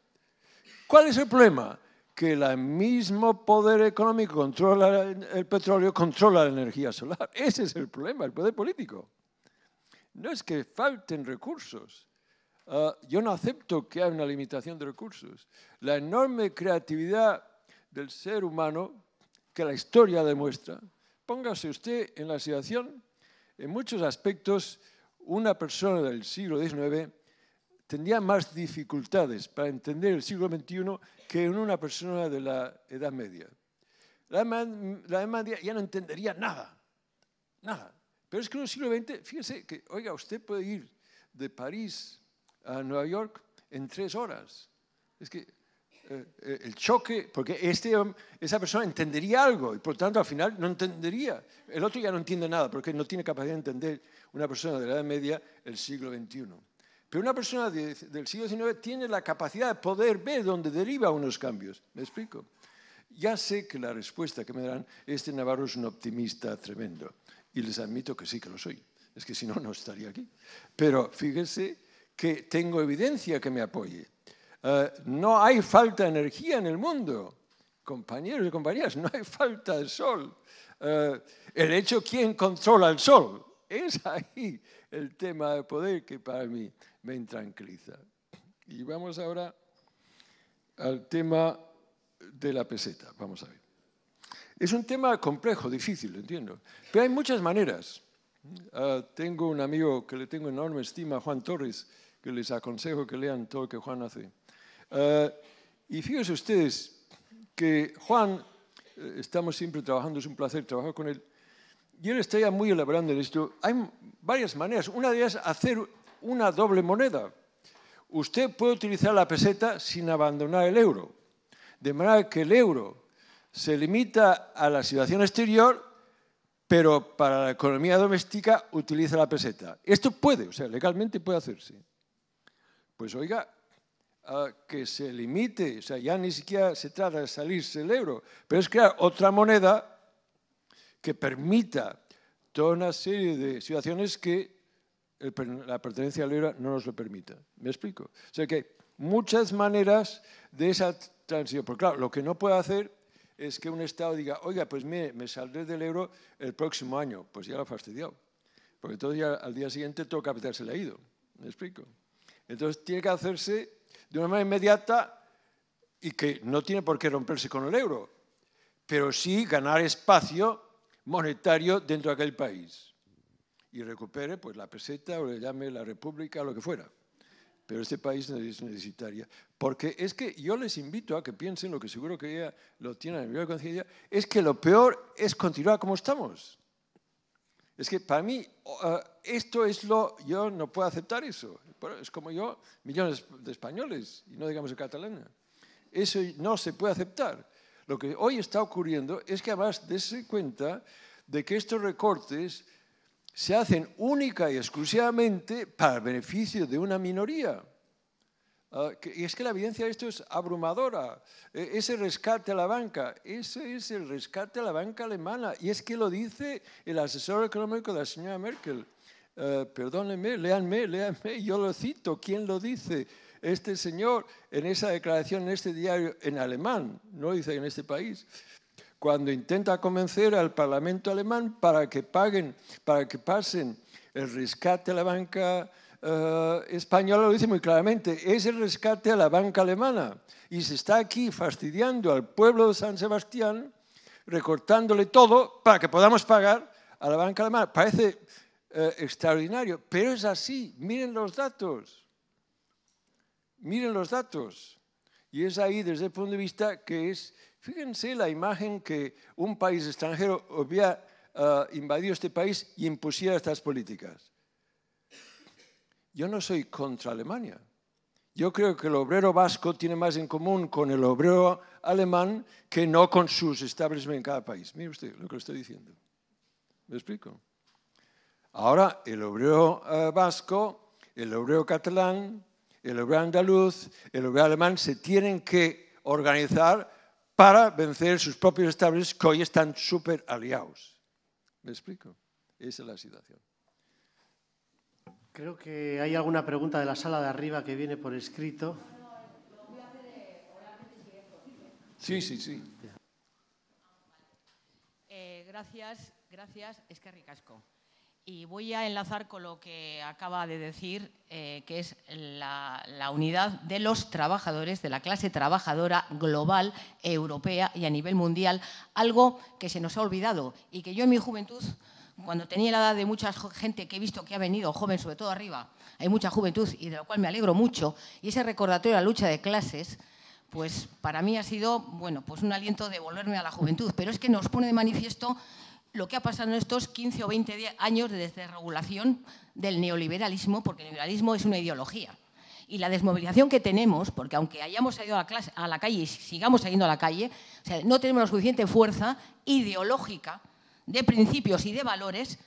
S2: ¿Cuál es el problema? Que el mismo poder económico controla el petróleo, controla la energía solar. Ese es el problema, el poder político. No es que falten recursos. Ah, yo no acepto que haya una limitación de recursos. La enorme creatividad del ser humano que la historia demuestra. Póngase usted en la situación, en muchos aspectos, una persona del siglo XIX tendría más dificultades para entender el siglo XXI que en una persona de la Edad Media. La Edad Media ya no entendería nada, nada. Pero es que en el siglo XX, fíjese que, oiga, usted puede ir de París a Nueva York en tres horas. Es que eh, eh, el choque, porque este, esa persona entendería algo y por tanto al final no entendería. El otro ya no entiende nada porque no tiene capacidad de entender una persona de la Edad Media el siglo XXI. Pero una persona del siglo XIX tiene la capacidad de poder ver dónde deriva unos cambios. ¿Me explico? Ya sé que la respuesta que me darán, que este Navarro es un optimista tremendo. Y les admito que sí que lo soy. Es que si no, no estaría aquí. Pero fíjense que tengo evidencia que me apoye. Eh, no hay falta de energía en el mundo. Compañeros y compañeras, no hay falta de sol. Eh, el hecho, ¿quién controla el sol? Es ahí el tema de poder que para mí me intranquiliza. Y vamos ahora al tema de la peseta. Vamos a ver. Es un tema complejo, difícil, entiendo. Pero hay muchas maneras. Ah, tengo un amigo que le tengo enorme estima, Juan Torres, que les aconsejo que lean todo lo que Juan hace. Ah, y fíjense ustedes que Juan, eh, estamos siempre trabajando, es un placer trabajar con él, y él está muy elaborando en esto. Hay varias maneras. Una de ellas, hacer una doble moneda. Usted puede utilizar la peseta sin abandonar el euro, de manera que el euro se limita a la situación exterior, pero para la economía doméstica utiliza la peseta. Esto puede, o sea, legalmente puede hacerse. Pues oiga, que se limite, o sea, ya ni siquiera se trata de salirse del euro, pero es crear otra moneda que permita toda una serie de situaciones que la pertenencia al euro no nos lo permita. ¿Me explico? O sea que muchas maneras de esa transición. Porque claro, lo que no puede hacer es que un Estado diga, oiga, pues mire, me saldré del euro el próximo año. Pues ya lo ha fastidiado. Porque entonces al día siguiente todo capital se le ha ido. ¿Me explico? Entonces tiene que hacerse de una manera inmediata y que no tiene por qué romperse con el euro, pero sí ganar espacio monetario dentro de aquel país y recupere pues, la peseta o le llame la república, lo que fuera. Pero este país necesitaría. Porque es que yo les invito a que piensen lo que seguro que ya lo tienen en mi conciencia, es que lo peor es continuar como estamos. Es que para mí ah, esto es lo, yo no puedo aceptar eso. es como yo, millones de españoles, y no digamos de catalana. Eso no se puede aceptar. Lo que hoy está ocurriendo es que además dése cuenta de que estos recortes se hacen única y exclusivamente para beneficio de una minoría. Ah, y es que la evidencia de esto es abrumadora. E, ese rescate a la banca, ese es el rescate a la banca alemana. Y es que lo dice el asesor económico de la señora Merkel. Eh, perdónenme, léanme, léanme, yo lo cito. ¿Quién lo dice? Este señor en esa declaración, en este diario, en alemán, no lo dice en este país cuando intenta convencer al Parlamento alemán para que paguen, para que pasen el rescate a la banca eh, española, lo dice muy claramente, es el rescate a la banca alemana. Y se está aquí fastidiando al pueblo de San Sebastián, recortándole todo para que podamos pagar a la banca alemana. Parece eh, extraordinario, pero es así. Miren los datos. Miren los datos. Y es ahí, desde el punto de vista, que es Fíjense la imagen que un país extranjero había ah, invadido este país y impusiera estas políticas. Yo no soy contra Alemania. Yo creo que el obrero vasco tiene más en común con el obrero alemán que no con sus establishments en cada país. Mire usted lo que le estoy diciendo. ¿Me explico? Ahora, el obrero ah, vasco, el obrero catalán, el obrero andaluz, el obrero alemán se tienen que organizar para vencer sus propios estables que hoy están súper aliados. ¿Me explico? Esa es la situación.
S3: Creo que hay alguna pregunta de la sala de arriba que viene por escrito. Sí, sí,
S2: sí.
S1: Eh, gracias, gracias, es que ricasco. Y voy a enlazar con lo que acaba de decir, eh, que es la, unidad de los trabajadores, de la clase trabajadora global, europea y a nivel mundial, algo que se nos ha olvidado y que yo en mi juventud, cuando tenía la edad de mucha gente que he visto que ha venido, joven sobre todo arriba, hay mucha juventud y de lo cual me alegro mucho, y ese recordatorio de la lucha de clases, pues para mí ha sido, bueno, pues un aliento de volverme a la juventud, pero es que nos pone de manifiesto lo que ha pasado en estos 15 o 20 años de desregulación del neoliberalismo, porque el neoliberalismo es una ideología. Y la desmovilización que tenemos, porque aunque hayamos salido a la, calle y sigamos saliendo a la calle, no tenemos la suficiente fuerza ideológica de principios y de valores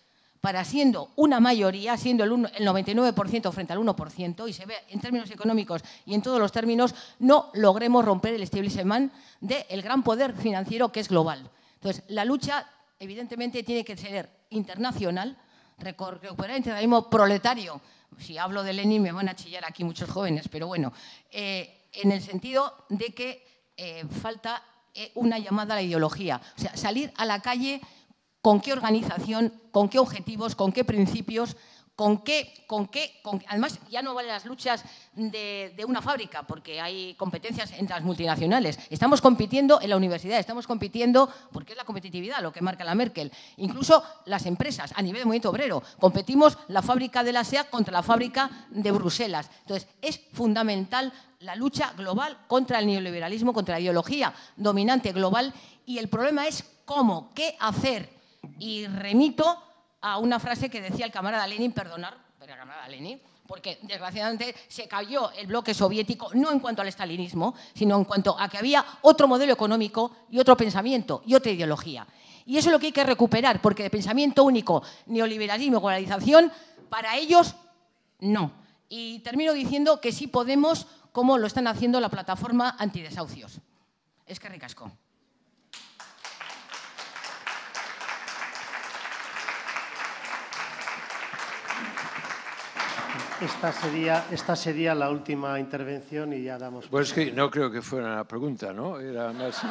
S1: para siendo una mayoría, siendo el, 99% frente al 1%, y se ve en términos económicos y en todos los términos, no logremos romper el establishment del gran poder financiero que es global. Entonces, la lucha evidentemente tiene que ser internacional, recuperar el internacionalismo proletario. Si hablo de Lenin me van a chillar aquí muchos jóvenes, pero bueno, eh, en el sentido de que eh, falta eh, una llamada a la ideología, o sea, salir a la calle con qué organización, con qué objetivos, con qué principios, ¿Con qué? ¿Con qué? además, ya no valen las luchas de, de, una fábrica, porque hay competencias entre las multinacionales. Estamos compitiendo en la universidad, estamos compitiendo, porque es la competitividad lo que marca la Merkel. Incluso las empresas, a nivel de movimiento obrero, competimos la fábrica de la SEA contra la fábrica de Bruselas. Entonces, es fundamental la lucha global contra el neoliberalismo, contra la ideología dominante global, y el problema es cómo, qué hacer. Y remito a una frase que decía el camarada Lenin, perdonar, pero camarada Lenin, porque desgraciadamente se cayó el bloque soviético, no en cuanto al estalinismo, sino en cuanto a que había otro modelo económico y otro pensamiento y otra ideología. Y eso es lo que hay que recuperar, porque de pensamiento único, neoliberalismo, globalización, para ellos no. Y termino diciendo que sí podemos, como lo están haciendo la plataforma antidesahucios. Es que ricasco.
S3: Esta sería, esta sería la última intervención y ya damos. Pues que
S2: no creo que fuera una pregunta, ¿no? Era más.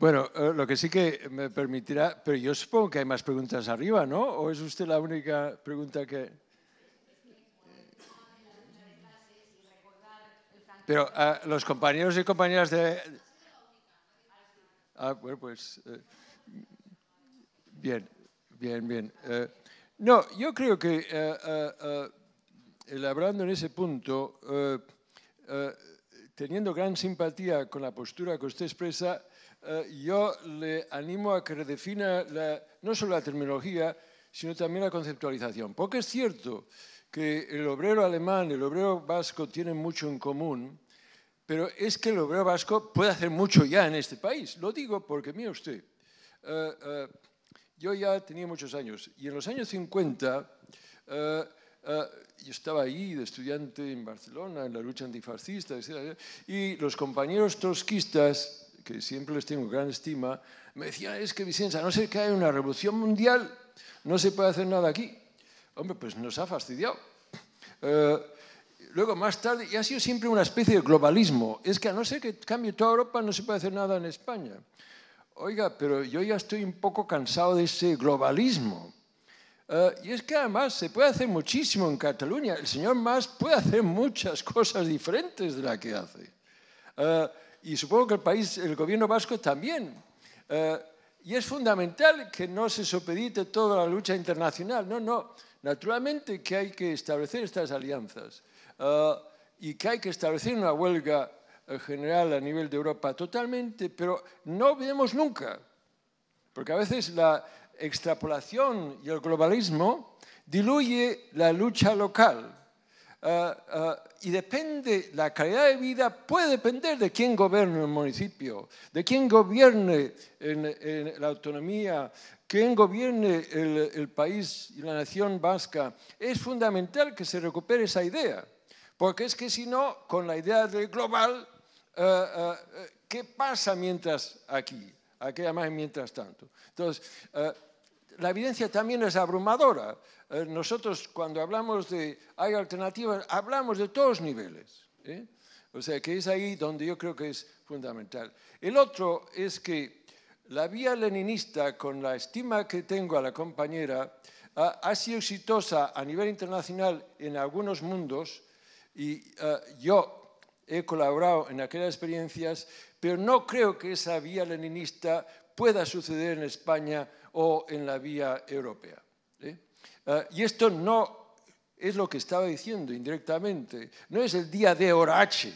S2: Bueno, eh, lo que sí que me permitirá, pero yo supongo que hay más preguntas arriba, ¿no? ¿O es usted la única pregunta que... Pero ah, los compañeros y compañeras de... Ah, bueno, pues... Eh, bien, bien, bien. Eh, no, yo creo que, eh, elaborando en ese punto, teniendo gran simpatía con la postura que usted expresa, yo le animo a que redefina no solo la terminología, sino también la conceptualización. Porque es cierto que el obrero alemán y el obrero vasco tienen mucho en común, pero es que el obrero vasco puede hacer mucho ya en este país. Lo digo porque, mire usted, eh, eh, yo ya tenía muchos años y en los años 50 eh, yo estaba ahí de estudiante en Barcelona, en la lucha antifascista, Y los compañeros trotskistas, que siempre les tengo gran estima, me decían, es que Vicenza, a no sé que haya una revolución mundial, no se puede hacer nada aquí. Hombre, pues nos ha fastidiado. Eh, luego, más tarde, y ha sido siempre una especie de globalismo. Es que a no ser que cambie toda Europa, no se puede hacer nada en España. Oiga, pero yo ya estoy un poco cansado de ese globalismo. Eh, y es que además se puede hacer muchísimo en Cataluña. El señor Mas puede hacer muchas cosas diferentes de las que hace. Eh, y supongo que el país, el gobierno vasco también. y es fundamental que no se supedite toda la lucha internacional. No, no. Naturalmente que hay que establecer estas alianzas eh, y que hay que establecer una huelga eh, general a nivel de Europa totalmente, pero no olvidemos nunca, porque a veces la extrapolación y el globalismo diluye la lucha local. Eh, y depende, la calidad de vida puede depender de quién gobierne el municipio, de quién gobierne en, la autonomía quien gobierne el, país y la nación vasca, es fundamental que se recupere esa idea, porque es que si no, con la idea del global, eh, eh, eh, ¿qué pasa mientras aquí? Aquí además mientras tanto. Entonces, la evidencia también es abrumadora. nosotros cuando hablamos de hay alternativas, hablamos de todos niveles. O sea que es ahí donde yo creo que es fundamental. El otro es que la vía leninista, con la estima que tengo a la compañera, ha, sido exitosa a nivel internacional en algunos mundos y eh, yo he colaborado en aquellas experiencias, pero no creo que esa vía leninista pueda suceder en España o en la vía europea. ¿eh? Eh, y esto no es lo que estaba diciendo indirectamente, no es el día de Orache,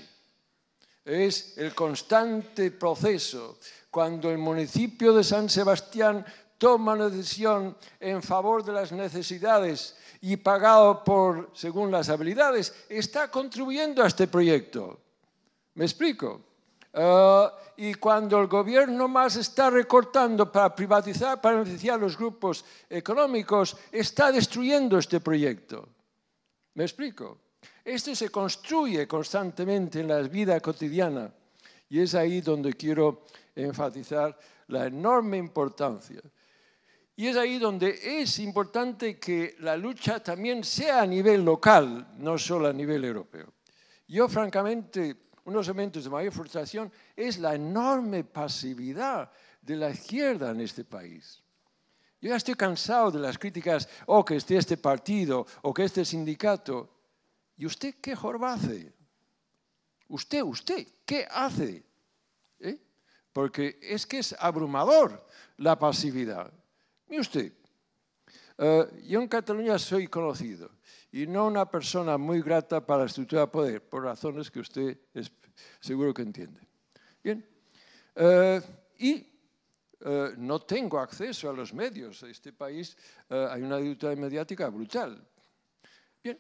S2: es el constante proceso cuando el municipio de San Sebastián toma una decisión en favor de las necesidades y pagado por según las habilidades, está contribuyendo a este proyecto. ¿Me explico? Eh, y cuando el gobierno más está recortando para privatizar, para beneficiar a los grupos económicos, está destruyendo este proyecto. ¿Me explico? Esto se construye constantemente en la vida cotidiana y es ahí donde quiero enfatizar la enorme importancia. Y es ahí donde es importante que la lucha también sea a nivel local, no solo a nivel europeo. Yo, francamente, uno de los elementos de mayor frustración es la enorme pasividad de la izquierda en este país. Yo ya estoy cansado de las críticas, o oh, que esté este partido, o que este sindicato. ¿Y usted qué jorba hace? Usted, usted, ¿qué hace? porque es que es abrumador la pasividad. Mire usted, eh, yo en Cataluña soy conocido y no una persona muy grata para la estructura de poder, por razones que usted seguro que entiende. Bien, eh, y eh, no tengo acceso a los medios. En este país hay una dictadura mediática brutal. Bien,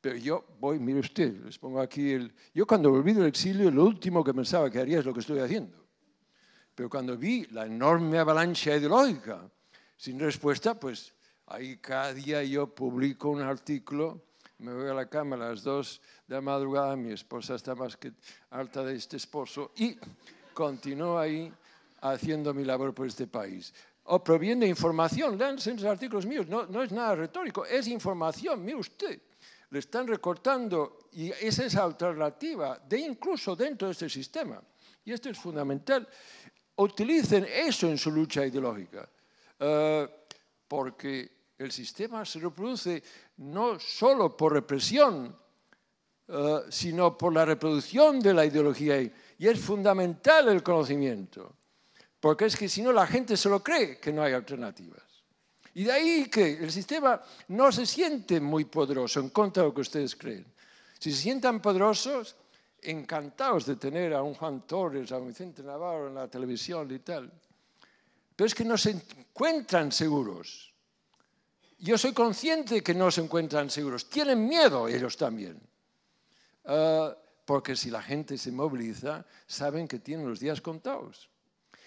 S2: pero yo voy, mire usted, les pongo aquí el... Yo cuando volví del exilio, lo último que pensaba que haría es lo que estoy haciendo. Pero cuando vi la enorme avalancha ideológica sin respuesta, pues ahí cada día yo publico un artículo, me voy a la cama a las dos de la madrugada, mi esposa está más que harta de este esposo y continúo ahí haciendo mi labor por este país. Oh, o proviene información, en los artículos míos, no, no es nada retórico, es información, mire usted le están recortando y esa es la alternativa de incluso dentro de este sistema. Y esto es fundamental utilicen eso en su lucha ideológica, eh, porque el sistema se reproduce no solo por represión, eh, sino por la reproducción de la ideología y es fundamental el conocimiento, porque es que si no la gente se lo cree que no hay alternativas. Y de ahí que el sistema no se siente muy poderoso, en contra de lo que ustedes creen. Si se sientan poderosos, encantados de tener a un Juan Torres, a un Vicente Navarro en la televisión y tal, pero es que no se encuentran seguros. Yo soy consciente de que no se encuentran seguros. Tienen miedo ellos también. Ah, porque si la gente se moviliza, saben que tienen los días contados.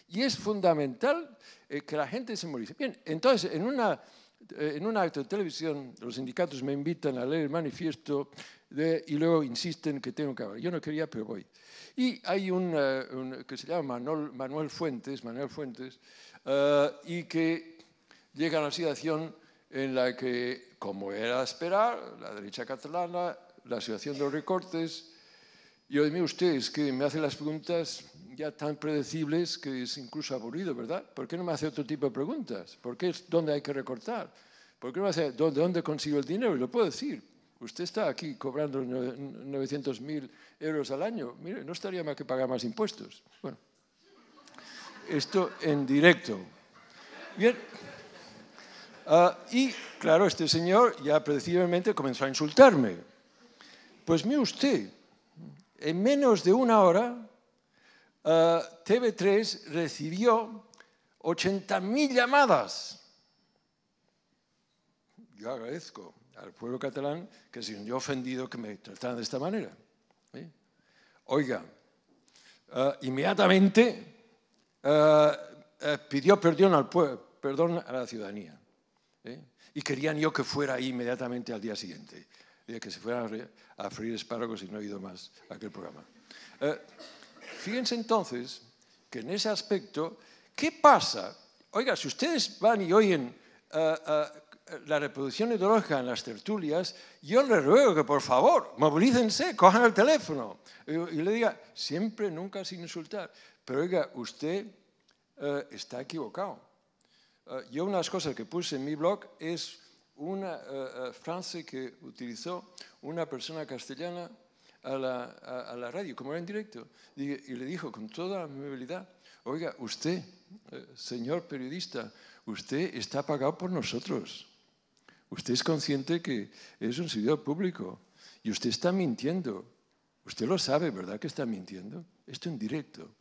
S2: Y es fundamental eh, que la gente se movilice. Bien, entonces, en una eh, en un acto de televisión, los sindicatos me invitan a leer el manifiesto y luego insisten que tengo que hablar. Yo no quería, pero voy. Y hay un, eh, que se llama Manuel, Fuentes, Manuel Fuentes eh, y que llega a una situación en la que, como era esperar, la derecha catalana, la situación de los Recortes, y yo mire ustedes que me hacen las preguntas ya tan predecibles que es incluso aburrido, ¿verdad? ¿Por qué no me hace otro tipo de preguntas? ¿Por qué es dónde hay que recortar? ¿Por qué no me hace dónde, dónde consigo el dinero? Y lo puedo decir, Usted está aquí cobrando 900.000 euros al año. Mire, no estaría más que pagar más impuestos. Bueno, esto en directo. Bien. Ah, y, claro, este señor ya predeciblemente comenzó a insultarme. Pues mire usted, en menos de una hora, ah, TV3 recibió 80.000 llamadas. Yo agradezco al pueblo catalán que se sintió ofendido que me trataran de esta manera. Oiga, eh, inmediatamente eh, eh, pidió perdón, al perdón a la ciudadanía. Y querían yo que fuera ahí inmediatamente al día siguiente, que se fuera a, freír espárragos y no he ido más a aquel programa. fíjense entonces que en ese aspecto, ¿qué pasa? Oiga, si ustedes van y oyen la reproducción ideológica en las tertulias, yo le ruego que por favor, movilícense, cojan el teléfono y, le diga, siempre, nunca sin insultar, pero oiga, usted eh, está equivocado. Eh, yo unas cosas que puse en mi blog es una eh, frase que utilizó una persona castellana a la, radio, como era en directo, y, y le dijo con toda amabilidad, oiga, usted, señor periodista, usted está pagado por nosotros. Usted es consciente que es un servidor público y usted está mintiendo. Usted lo sabe, ¿verdad que está mintiendo? Esto en directo.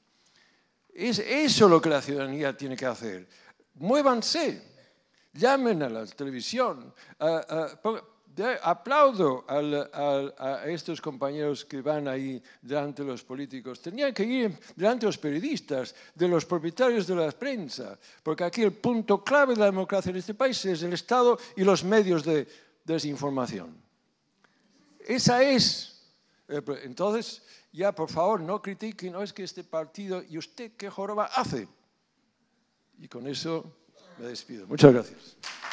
S2: Es eso lo que la ciudadanía tiene que hacer. Muévanse, llamen a la televisión, de, aplaudo al, a estos compañeros que van ahí delante de los políticos. Tenían que ir delante de los periodistas, de los propietarios de la prensa, porque aquí el punto clave de la democracia en este país es el Estado y los medios de desinformación. Esa es. Eh, pues, entonces, ya por favor, no critiquen, no es que este partido y usted qué joroba hace. Y con eso me despido. Muchas gracias.